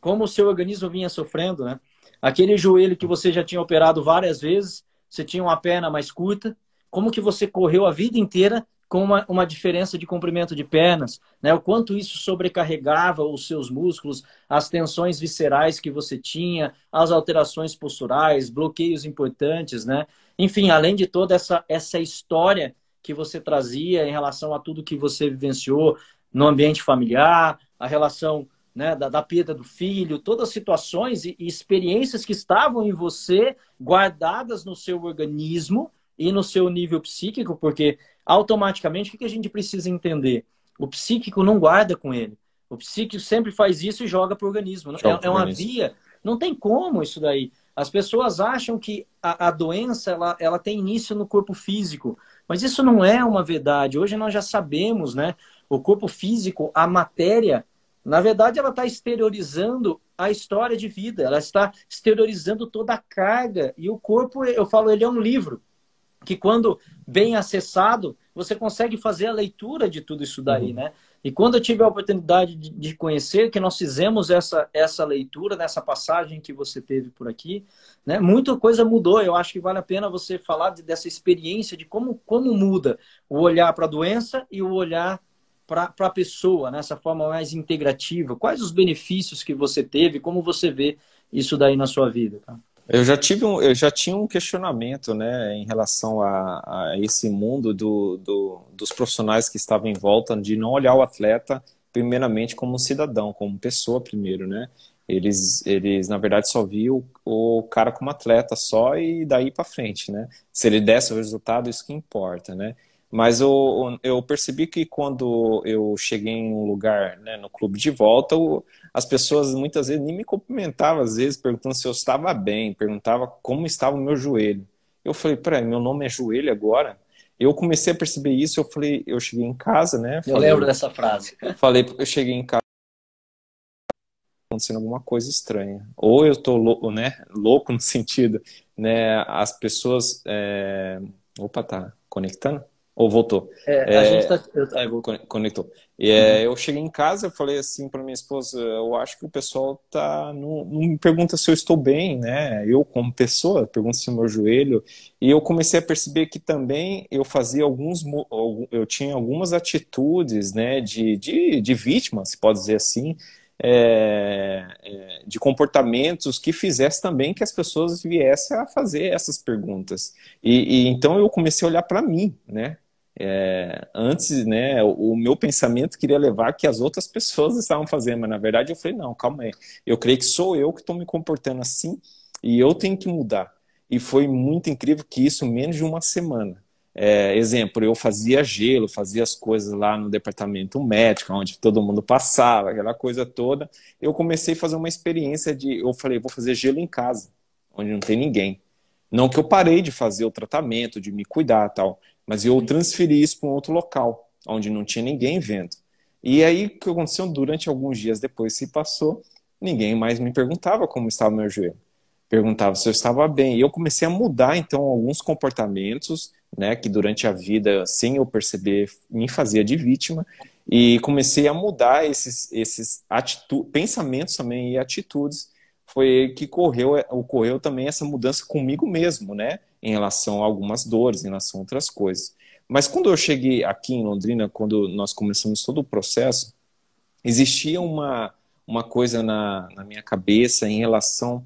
como o seu organismo vinha sofrendo, né? Aquele joelho que você já tinha operado várias vezes, você tinha uma perna mais curta, como que você correu a vida inteira com uma, uma diferença de comprimento de pernas, né? O quanto isso sobrecarregava os seus músculos, as tensões viscerais que você tinha, as alterações posturais, bloqueios importantes, né? Enfim, além de toda essa, essa história que você trazia em relação a tudo que você vivenciou no ambiente familiar, a relação né, da, da perda do filho, todas as situações e, e experiências que estavam em você guardadas no seu organismo e no seu nível psíquico, porque automaticamente o que a gente precisa entender? O psíquico não guarda com ele. O psíquico sempre faz isso e joga para o organismo. É, é, uma via. Não tem como isso daí. As pessoas acham que a, a doença ela, ela tem início no corpo físico, mas isso não é uma verdade. Hoje nós já sabemos, né? O corpo físico, a matéria, na verdade, ela está exteriorizando a história de vida, ela está exteriorizando toda a carga. E o corpo, eu falo, ele é um livro que, quando bem acessado, você consegue fazer a leitura de tudo isso daí, uhum. né? E quando eu tive a oportunidade de conhecer, que nós fizemos essa, essa leitura, nessa passagem que você teve por aqui, né, muita coisa mudou. Eu acho que vale a pena você falar de, dessa experiência, de como, como muda o olhar para a doença e o olhar para a pessoa, nessa né? forma mais integrativa? Quais os benefícios que você teve? Como você vê isso daí na sua vida? Tá? Eu já tive um, eu já tinha um questionamento, né, em relação a, a esse mundo do, do, dos profissionais que estavam em volta de não olhar o atleta primeiramente como um cidadão, como pessoa primeiro, né? Eles, eles na verdade só viam o, o cara como atleta só e daí para frente, né? Se ele desse o resultado, isso que importa, né? Mas eu, eu percebi que quando eu cheguei em um lugar, né, no clube de volta, as pessoas muitas vezes nem me cumprimentavam, às vezes perguntando se eu estava bem, perguntava como estava o meu joelho. Eu falei, peraí, meu nome é joelho agora? Eu comecei a perceber isso, eu falei, eu cheguei em casa, né? Falei, eu lembro dessa frase. Falei, eu cheguei em casa acontecendo alguma coisa estranha. Ou eu tô louco, né? Louco no sentido, né? As pessoas. É... Opa, tá conectando? Ou voltou. É, a é, gente tá... Eu... É, conectou. E, é, uhum. Eu cheguei em casa e falei assim para minha esposa, eu acho que o pessoal tá... Não, não, me pergunta se eu estou bem, né? Eu, como pessoa, pergunta se o meu joelho... E eu comecei a perceber que também eu fazia alguns... Eu tinha algumas atitudes, né? De, de, de vítima, se pode dizer assim, é, é, de comportamentos que fizesse também que as pessoas viessem a fazer essas perguntas. E, e então eu comecei a olhar para mim, né? É, antes, né, o, o, meu pensamento queria levar que as outras pessoas estavam fazendo, mas na verdade eu falei, não, calma aí, eu creio que sou eu que estou me comportando assim e eu tenho que mudar. E foi muito incrível que isso, menos de uma semana, é, exemplo, eu fazia gelo, fazia as coisas lá no departamento médico, onde todo mundo passava, aquela coisa toda. Eu comecei a fazer uma experiência de. Eu falei, vou fazer gelo em casa, onde não tem ninguém. Não que eu parei de fazer o tratamento, de me cuidar tal, mas eu transferi isso para um outro local, onde não tinha ninguém vendo. E aí o que aconteceu durante alguns dias depois se passou, ninguém mais me perguntava como estava meu joelho. Perguntava se eu estava bem. E eu comecei a mudar então alguns comportamentos né, que durante a vida, sem eu perceber, me fazia de vítima e comecei a mudar esses, esses pensamentos também e atitudes. Foi que correu, é, ocorreu também essa mudança comigo mesmo, né, em relação a algumas dores, em relação a outras coisas. Mas quando eu cheguei aqui em Londrina, quando nós começamos todo o processo, existia uma, uma coisa na, na minha cabeça em relação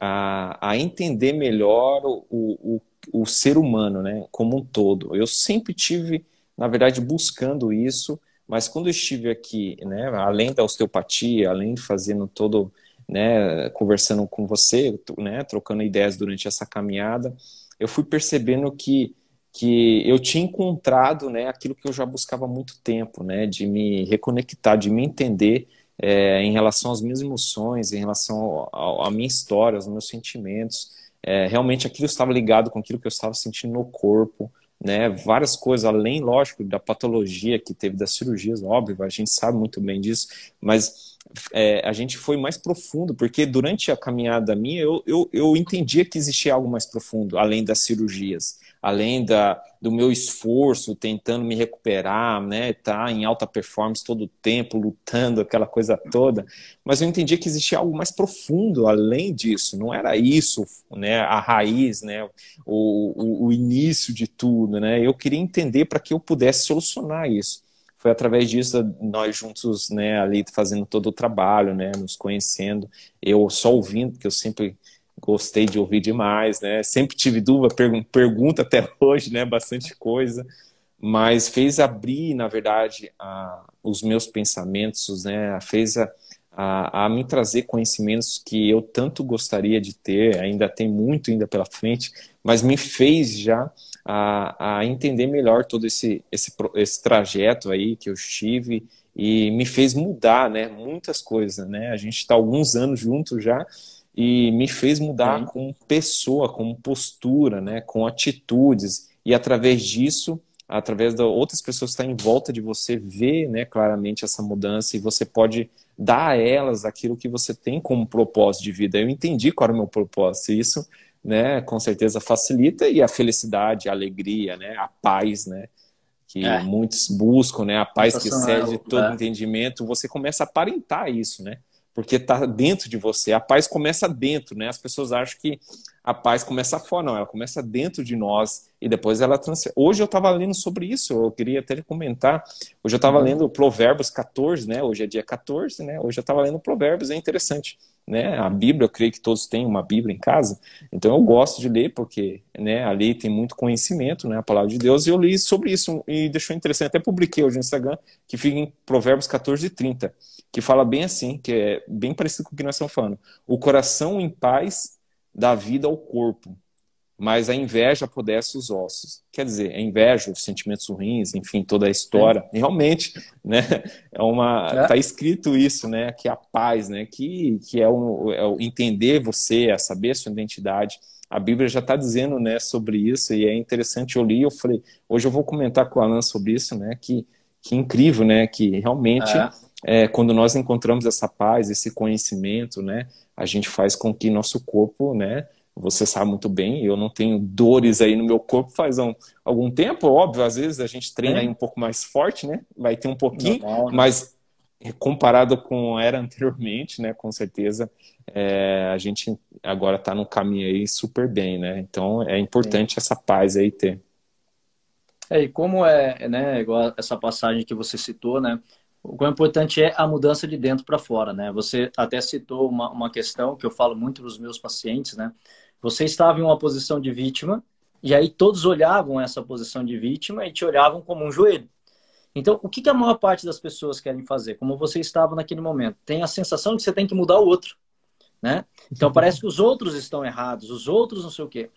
a, a entender melhor o, o o ser humano, né, como um todo. Eu sempre tive, na verdade, buscando isso, mas quando eu estive aqui, né, além da osteopatia, além de fazendo todo, né, conversando com você, né, trocando ideias durante essa caminhada, eu fui percebendo que que eu tinha encontrado, né, aquilo que eu já buscava há muito tempo, né, de me reconectar, de me entender é, em relação às minhas emoções, em relação à minha história, aos meus sentimentos, é, realmente aquilo estava ligado com aquilo que eu estava sentindo no corpo, né? Várias coisas, além, lógico, da patologia que teve das cirurgias, óbvio, a gente sabe muito bem disso, mas é, a gente foi mais profundo, porque durante a caminhada minha eu, eu, eu entendia que existia algo mais profundo, além das cirurgias além da, do meu esforço tentando me recuperar, né, tá em alta performance todo o tempo, lutando aquela coisa toda, mas eu entendi que existia algo mais profundo além disso, não era isso, né, a raiz, né, o, o, o início de tudo, né, eu queria entender para que eu pudesse solucionar isso foi através disso nós juntos, né, ali fazendo todo o trabalho, né, nos conhecendo, eu só ouvindo, porque eu sempre Gostei de ouvir demais, né? Sempre tive dúvida, pergunta até hoje, né? Bastante coisa, mas fez abrir, na verdade, a, os meus pensamentos, né? Fez a, a, a, me trazer conhecimentos que eu tanto gostaria de ter, ainda tem muito ainda pela frente, mas me fez já a, a entender melhor todo esse, esse, esse trajeto aí que eu tive e me fez mudar, né, muitas coisas, né, a gente está alguns anos juntos já e me fez mudar Sim. como pessoa, como postura, né, com atitudes e através disso, através de outras pessoas que estão tá em volta de você ver, né, claramente essa mudança e você pode dar a elas aquilo que você tem como propósito de vida. Eu entendi qual era o meu propósito e isso, né, com certeza facilita e a felicidade, a alegria, né, a paz, né, que é. muitos buscam, né, a paz que cede todo é. entendimento, você começa a aparentar isso, né? porque está dentro de você. A paz começa dentro, né? As pessoas acham que a paz começa fora, não, ela começa dentro de nós e depois ela transfere. Hoje eu estava lendo sobre isso, eu queria até comentar. Hoje eu estava uhum. lendo Provérbios 14, né? Hoje é dia 14, né? Hoje eu estava lendo Provérbios, é interessante. Né? A Bíblia, eu creio que todos têm uma Bíblia em casa, então eu gosto de ler porque, né, ali tem muito conhecimento, né, a palavra de Deus, e eu li sobre isso e deixou interessante, até publiquei hoje no Instagram, que fica em Provérbios 14 e 30 que fala bem assim, que é bem parecido com o que nós estamos falando. O coração em paz dá vida ao corpo, mas a inveja apodrece os ossos. Quer dizer, a inveja, os sentimentos ruins, enfim, toda a história. É. Realmente, né? É uma é. tá escrito isso, né? Que a paz, né? Que que é o, é o entender você, é saber a sua identidade. A Bíblia já está dizendo, né, sobre isso e é interessante. Eu li, eu falei, hoje eu vou comentar com o Alan sobre isso, né? Que que incrível, né? Que realmente é é, quando nós encontramos essa paz, esse conhecimento, né, a gente faz com que nosso corpo, né, você sabe muito bem, eu não tenho dores aí no meu corpo faz um, algum tempo, óbvio, às vezes a gente treina é. aí um pouco mais forte, né, vai ter um pouquinho, né? mas comparado com era anteriormente, né, com certeza é, a gente agora está no caminho aí super bem, né, então é importante Sim. essa paz aí ter. É, e como é, né, igual essa passagem que você citou, né, o quão importante é a mudança de dentro para fora, né? Você até citou uma, uma questão que eu falo muito para os meus pacientes, né? Você estava em uma posição de vítima e aí todos olhavam essa posição de vítima e te olhavam como um joelho. Então, o que, que a maior parte das pessoas querem fazer? Como você estava naquele momento? Tem a sensação de que você tem que mudar o outro, né? Então, parece que os outros estão errados, os outros não sei o quê.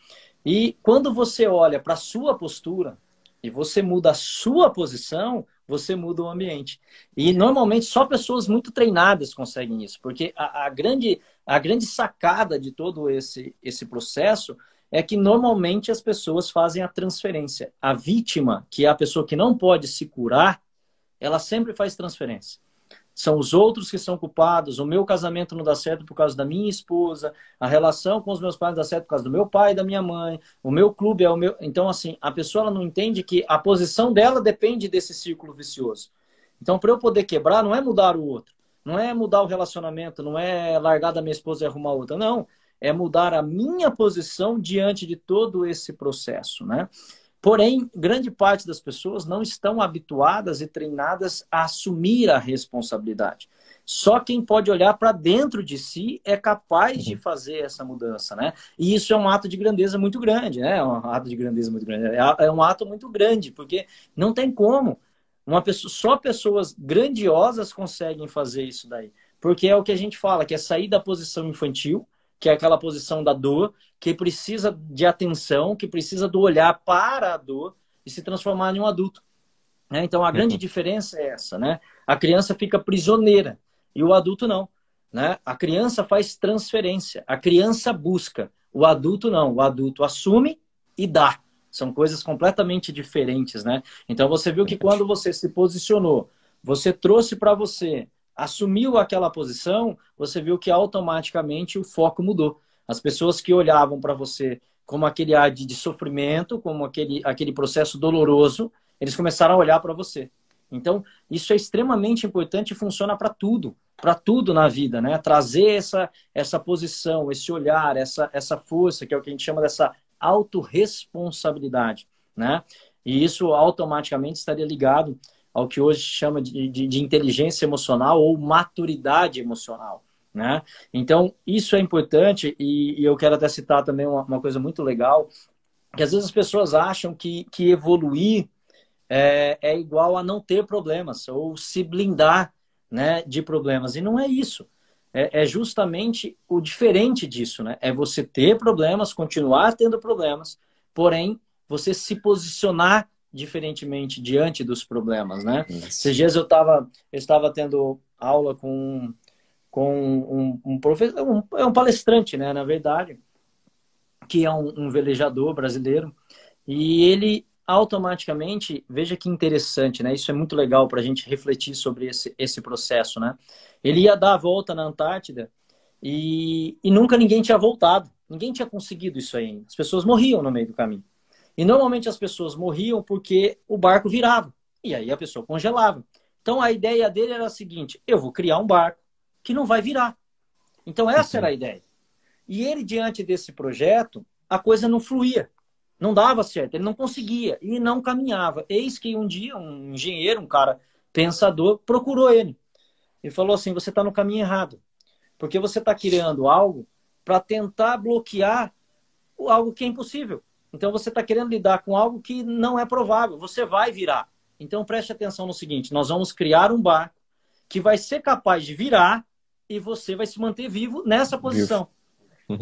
E quando você olha para a sua postura e você muda a sua posição, você muda o ambiente. E normalmente só pessoas muito treinadas conseguem isso, porque a, a, grande, a grande sacada de todo esse, esse processo é que normalmente as pessoas fazem a transferência. A vítima, que é a pessoa que não pode se curar, ela sempre faz transferência são os outros que são culpados, o meu casamento não dá certo por causa da minha esposa, a relação com os meus pais não dá certo por causa do meu pai e da minha mãe, o meu clube é o meu. Então, assim, a pessoa não entende que a posição dela depende desse círculo vicioso. Então, para eu poder quebrar, não é mudar o outro, não é mudar o relacionamento, não é largar da minha esposa e arrumar outra, não. É mudar a minha posição diante de todo esse processo, né? Porém, grande parte das pessoas não estão habituadas e treinadas a assumir a responsabilidade. Só quem pode olhar para dentro de si é capaz de uhum. fazer essa mudança, né? E isso é um ato de grandeza muito grande, né? É um ato de grandeza muito grande. É, é um ato muito grande, porque não tem como. Uma pessoa, só pessoas grandiosas conseguem fazer isso daí. Porque é o que a gente fala, que é sair da posição infantil, que é aquela posição da dor, que precisa de atenção, que precisa do olhar para a dor e se transformar em um adulto. Né? Então, a grande uhum. diferença é essa, né? A criança fica prisioneira e o adulto não. Né? A criança faz transferência, a criança busca, o adulto não. O adulto assume e dá. São coisas completamente diferentes, né? Então, você viu que quando você se posicionou, você trouxe para você assumiu aquela posição, você viu que automaticamente o foco mudou. As pessoas que olhavam para você como aquele ar de, sofrimento, como aquele, aquele processo doloroso, eles começaram a olhar para você. Então, isso é extremamente importante e funciona para tudo, para tudo na vida, né? Trazer essa, essa posição, esse olhar, essa, essa força, que é o que a gente chama dessa autorresponsabilidade, né? E isso automaticamente estaria ligado ao que hoje chama de, de, de inteligência emocional ou maturidade emocional. Né? Então, isso é importante e, e eu quero até citar também uma, uma, coisa muito legal, que às vezes as pessoas acham que, que evoluir é, é igual a não ter problemas ou se blindar né, de problemas. E não é isso. É, é justamente o diferente disso. Né? É você ter problemas, continuar tendo problemas, porém, você se posicionar diferentemente diante dos problemas, né? Esses dias eu estava estava tendo aula com com um, um professor, um, é um palestrante, né, na verdade, que é um, um velejador brasileiro, e ele automaticamente, veja que interessante, né? Isso é muito legal para a gente refletir sobre esse, esse processo, né? Ele ia dar a volta na Antártida e, e nunca ninguém tinha voltado, ninguém tinha conseguido isso aí. As pessoas morriam no meio do caminho. E normalmente as pessoas morriam porque o barco virava e aí a pessoa congelava. Então a ideia dele era a seguinte: eu vou criar um barco que não vai virar. Então essa era a uhum. ideia. E ele diante desse projeto, a coisa não fluía, não dava certo, ele não conseguia e não caminhava. Eis que um dia um engenheiro, um cara pensador, procurou ele e falou assim: você está no caminho errado, porque você está criando algo para tentar bloquear algo que é impossível. Então você está querendo lidar com algo que não é provável, você vai virar. Então preste atenção no seguinte: nós vamos criar um barco que vai ser capaz de virar e você vai se manter vivo nessa posição.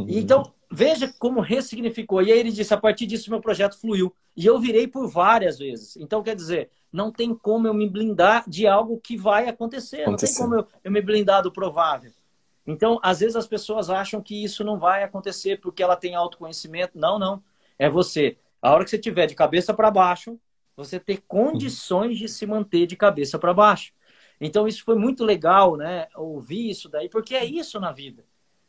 Então veja como ressignificou. E aí ele disse: a partir disso meu projeto fluiu. E eu virei por várias vezes. Então quer dizer, não tem como eu me blindar de algo que vai acontecer, acontecer. não tem como eu, eu me blindar do provável. Então, às vezes as pessoas acham que isso não vai acontecer porque ela tem autoconhecimento. Não, não. É você, a hora que você tiver de cabeça para baixo, você ter condições de se manter de cabeça para baixo. Então isso foi muito legal, né? Ouvir isso daí, porque é isso na vida.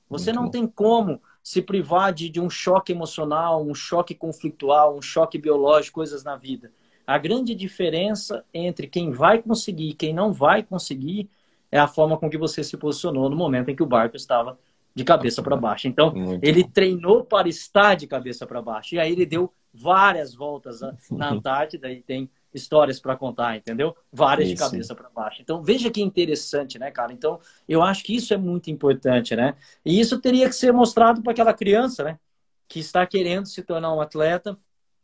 Você muito não bom. tem como se privar de, de um choque emocional, um choque conflitual, um choque biológico, coisas na vida. A grande diferença entre quem vai conseguir e quem não vai conseguir é a forma com que você se posicionou no momento em que o barco estava de cabeça para baixo. Então, Muito ele bom. treinou para estar de cabeça para baixo. E aí ele deu várias voltas na Antártida e tem histórias para contar, entendeu? Várias isso. de cabeça para baixo. Então, veja que interessante, né, cara? Então, eu acho que isso é muito importante, né? E isso teria que ser mostrado para aquela criança, né? Que está querendo se tornar um atleta,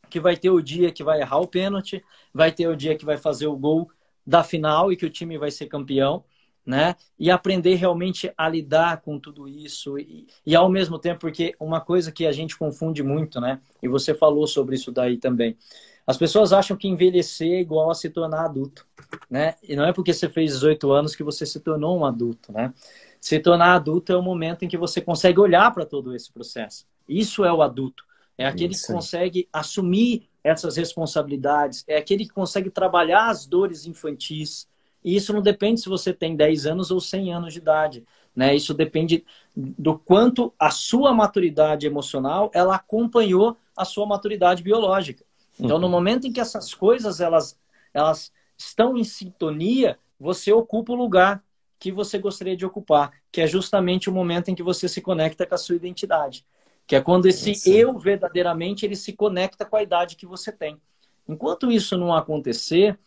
que vai ter o dia que vai errar o pênalti, vai ter o dia que vai fazer o gol da final e que o time vai ser campeão né? E aprender realmente a lidar com tudo isso e, e ao mesmo tempo, porque uma coisa que a gente confunde muito, né? E você falou sobre isso daí também. As pessoas acham que envelhecer é igual a se tornar adulto, né? E não é porque você fez 18 anos que você se tornou um adulto, né? Se tornar adulto é o momento em que você consegue olhar para todo esse processo. Isso é o adulto. É aquele isso. que consegue assumir essas responsabilidades, é aquele que consegue trabalhar as dores infantis, e isso não depende se você tem 10 anos ou 100 anos de idade. Né? Isso depende do quanto a sua maturidade emocional ela acompanhou a sua maturidade biológica. Então, no uhum. momento em que essas coisas elas, elas estão em sintonia, você ocupa o lugar que você gostaria de ocupar, que é justamente o momento em que você se conecta com a sua identidade, que é quando esse é eu verdadeiramente ele se conecta com a idade que você tem. Enquanto isso não acontecer,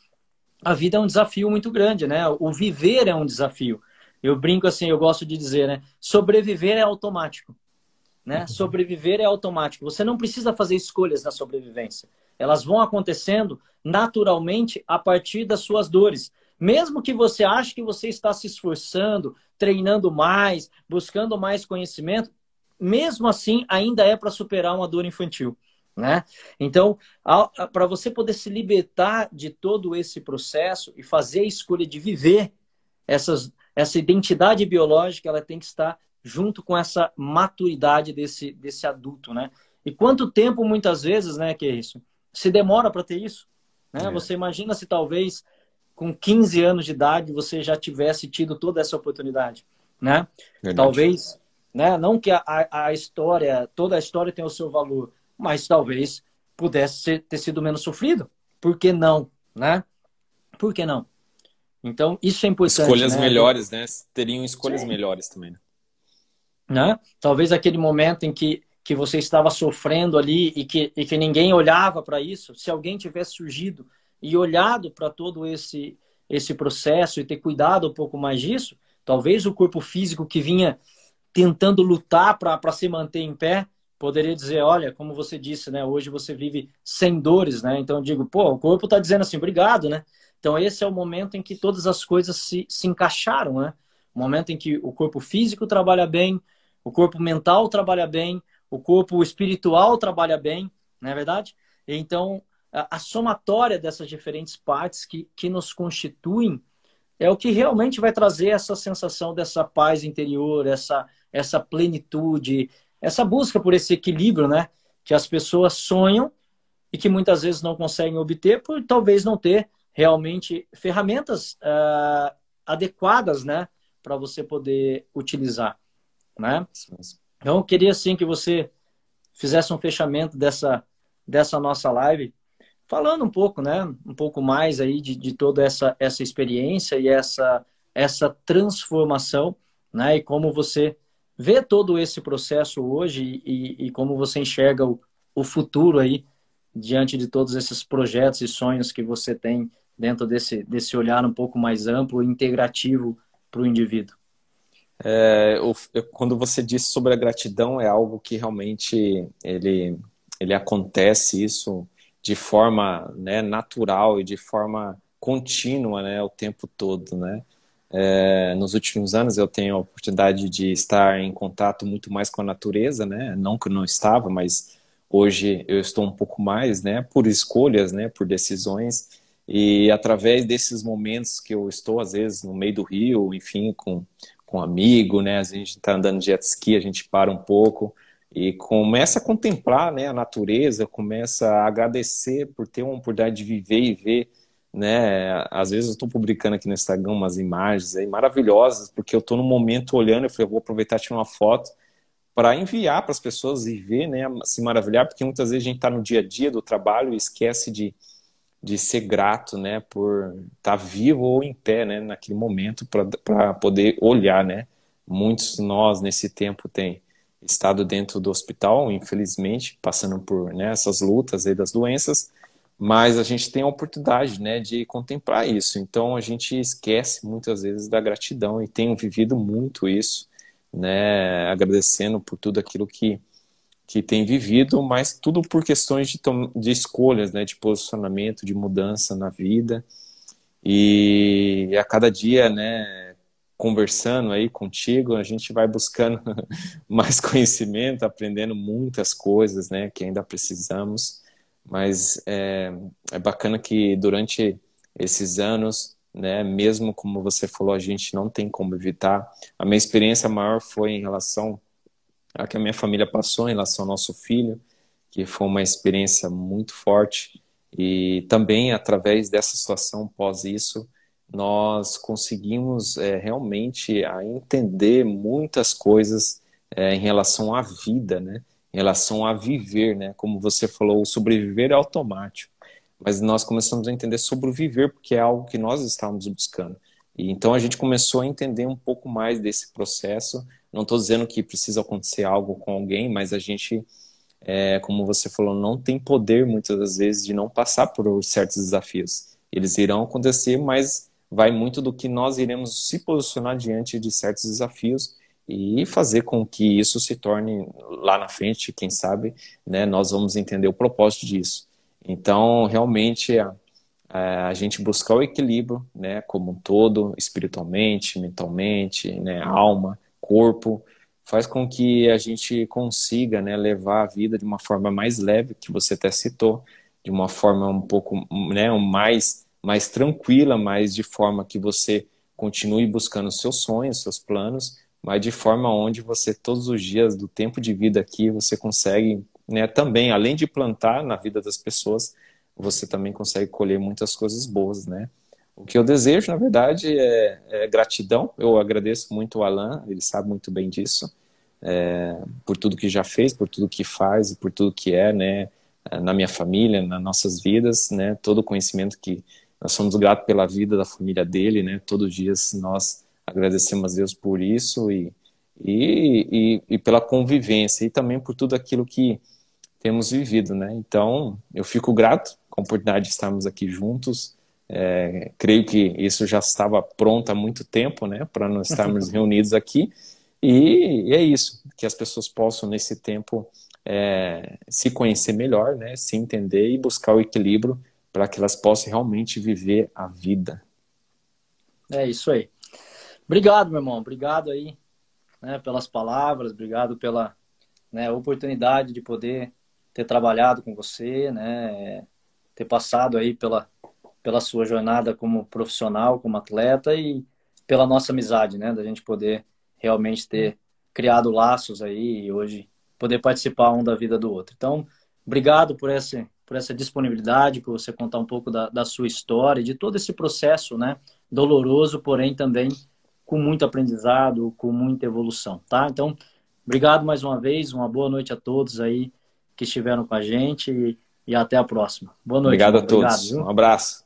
a vida é um desafio muito grande, né? O viver é um desafio. Eu brinco assim, eu gosto de dizer, né? Sobreviver é automático. Né? Uhum. Sobreviver é automático. Você não precisa fazer escolhas na sobrevivência. Elas vão acontecendo naturalmente a partir das suas dores. Mesmo que você ache que você está se esforçando, treinando mais, buscando mais conhecimento, mesmo assim ainda é para superar uma dor infantil. Né? Então, para você poder se libertar de todo esse processo e fazer a escolha de viver essas, essa identidade biológica, ela tem que estar junto com essa maturidade desse, desse adulto, né? E quanto tempo, muitas vezes, né, que é isso? Se demora para ter isso, né? É. Você imagina se talvez com 15 anos de idade você já tivesse tido toda essa oportunidade, né? Verdade. Talvez, né? Não que a, a história, toda a história tenha o seu valor, mas talvez pudesse ser, ter sido menos sofrido. Por que não, né? Por que não? Então, isso é importante. Escolhas né? melhores, né? Teriam escolhas Sim. melhores também. Né? né? Talvez aquele momento em que, que você estava sofrendo ali e que, e que ninguém olhava para isso, se alguém tivesse surgido e olhado para todo esse, esse processo e ter cuidado um pouco mais disso, talvez o corpo físico que vinha tentando lutar para se manter em pé poderia dizer, olha, como você disse, né? Hoje você vive sem dores, né? Então eu digo, pô, o corpo está dizendo assim, obrigado, né? Então esse é o momento em que todas as coisas se, se encaixaram, né? O momento em que o corpo físico trabalha bem, o corpo mental trabalha bem, o corpo espiritual trabalha bem, não é verdade? Então a, a somatória dessas diferentes partes que, que nos constituem é o que realmente vai trazer essa sensação dessa paz interior, essa, essa plenitude, essa busca por esse equilíbrio, né? Que as pessoas sonham e que muitas vezes não conseguem obter por talvez não ter realmente ferramentas uh, adequadas, né? Para você poder utilizar, né? Então, eu queria, assim, que você fizesse um fechamento dessa, dessa nossa live, falando um pouco, né? Um pouco mais aí de, de toda essa, essa experiência e essa, essa transformação, né? E como você vê todo esse processo hoje e, e como você enxerga o, o, futuro aí diante de todos esses projetos e sonhos que você tem dentro desse, desse olhar um pouco mais amplo e integrativo para o indivíduo? É, eu, eu, quando você disse sobre a gratidão, é algo que realmente ele, ele acontece isso de forma né, natural e de forma contínua né, o tempo todo, né? É, nos últimos anos eu tenho a oportunidade de estar em contato muito mais com a natureza, né? Não que eu não estava, mas hoje eu estou um pouco mais, né? Por escolhas, né? Por decisões e através desses momentos que eu estou às vezes no meio do rio, enfim, com com um amigo, né? A gente está andando de jet ski, a gente para um pouco e começa a contemplar, né? A natureza, começa a agradecer por ter uma oportunidade de viver e ver né? Às vezes eu estou publicando aqui no Instagram umas imagens aí maravilhosas, porque eu estou no momento olhando, eu falei, eu vou aproveitar e tirar uma foto para enviar para as pessoas e ver, né, se maravilhar, porque muitas vezes a gente está no dia a dia do trabalho e esquece de, de ser grato, né, por estar tá vivo ou em pé, né, naquele momento para poder olhar, né. Muitos nós nesse tempo tem estado dentro do hospital, infelizmente, passando por né, essas lutas aí das doenças, mas a gente tem a oportunidade né, de contemplar isso. Então a gente esquece muitas vezes da gratidão e tenho vivido muito isso, né, agradecendo por tudo aquilo que, que tem vivido, mas tudo por questões de, de escolhas, né, de posicionamento, de mudança na vida. E a cada dia, né, conversando aí contigo, a gente vai buscando mais conhecimento, aprendendo muitas coisas, né, que ainda precisamos. Mas é, é bacana que durante esses anos, né, mesmo como você falou, a gente não tem como evitar. A minha experiência maior foi em relação a que a minha família passou em relação ao nosso filho, que foi uma experiência muito forte. E também através dessa situação pós isso, nós conseguimos é, realmente a entender muitas coisas é, em relação à vida, né? em relação a viver, né? Como você falou, o sobreviver é automático. Mas nós começamos a entender sobre o viver, porque é algo que nós estávamos buscando. E então a gente começou a entender um pouco mais desse processo. Não estou dizendo que precisa acontecer algo com alguém, mas a gente, é, como você falou, não tem poder muitas das vezes de não passar por certos desafios. Eles irão acontecer, mas vai muito do que nós iremos se posicionar diante de certos desafios e fazer com que isso se torne lá na frente, quem sabe, né, nós vamos entender o propósito disso. Então, realmente, a, a gente buscar o equilíbrio, né, como um todo, espiritualmente, mentalmente, né, alma, corpo, faz com que a gente consiga, né, levar a vida de uma forma mais leve, que você até citou, de uma forma um pouco, né, mais mais tranquila, mas de forma que você continue buscando seus sonhos, seus planos, mas de forma onde você todos os dias do tempo de vida aqui você consegue, né, também além de plantar na vida das pessoas, você também consegue colher muitas coisas boas, né? O que eu desejo, na verdade, é, é gratidão. Eu agradeço muito o Alan, ele sabe muito bem disso, é, por tudo que já fez, por tudo que faz, por tudo que é, né? Na minha família, nas nossas vidas, né? Todo o conhecimento que nós somos gratos pela vida da família dele, né? Todos os dias nós Agradecemos a Deus por isso e, e, e, e pela convivência e também por tudo aquilo que temos vivido, né? Então, eu fico grato com a oportunidade de estarmos aqui juntos. É, creio que isso já estava pronto há muito tempo, né? Para nós estarmos reunidos aqui. E, é isso, que as pessoas possam, nesse tempo, é, se conhecer melhor, né? Se entender e buscar o equilíbrio para que elas possam realmente viver a vida. É isso aí. Obrigado, meu irmão. Obrigado aí né, pelas palavras, obrigado pela né, oportunidade de poder ter trabalhado com você, né, ter passado aí pela, pela sua jornada como profissional, como atleta e pela nossa amizade, né, da gente poder realmente ter criado laços aí e hoje poder participar um da vida do outro. Então, obrigado por essa, por essa disponibilidade, por você contar um pouco da, da sua história, de todo esse processo, né, doloroso, porém também com muito aprendizado, com muita evolução, tá? Então, obrigado mais uma vez, uma boa noite a todos aí que estiveram com a gente e, e até a próxima. Boa noite. Obrigado a obrigado, todos. Viu? um abraço.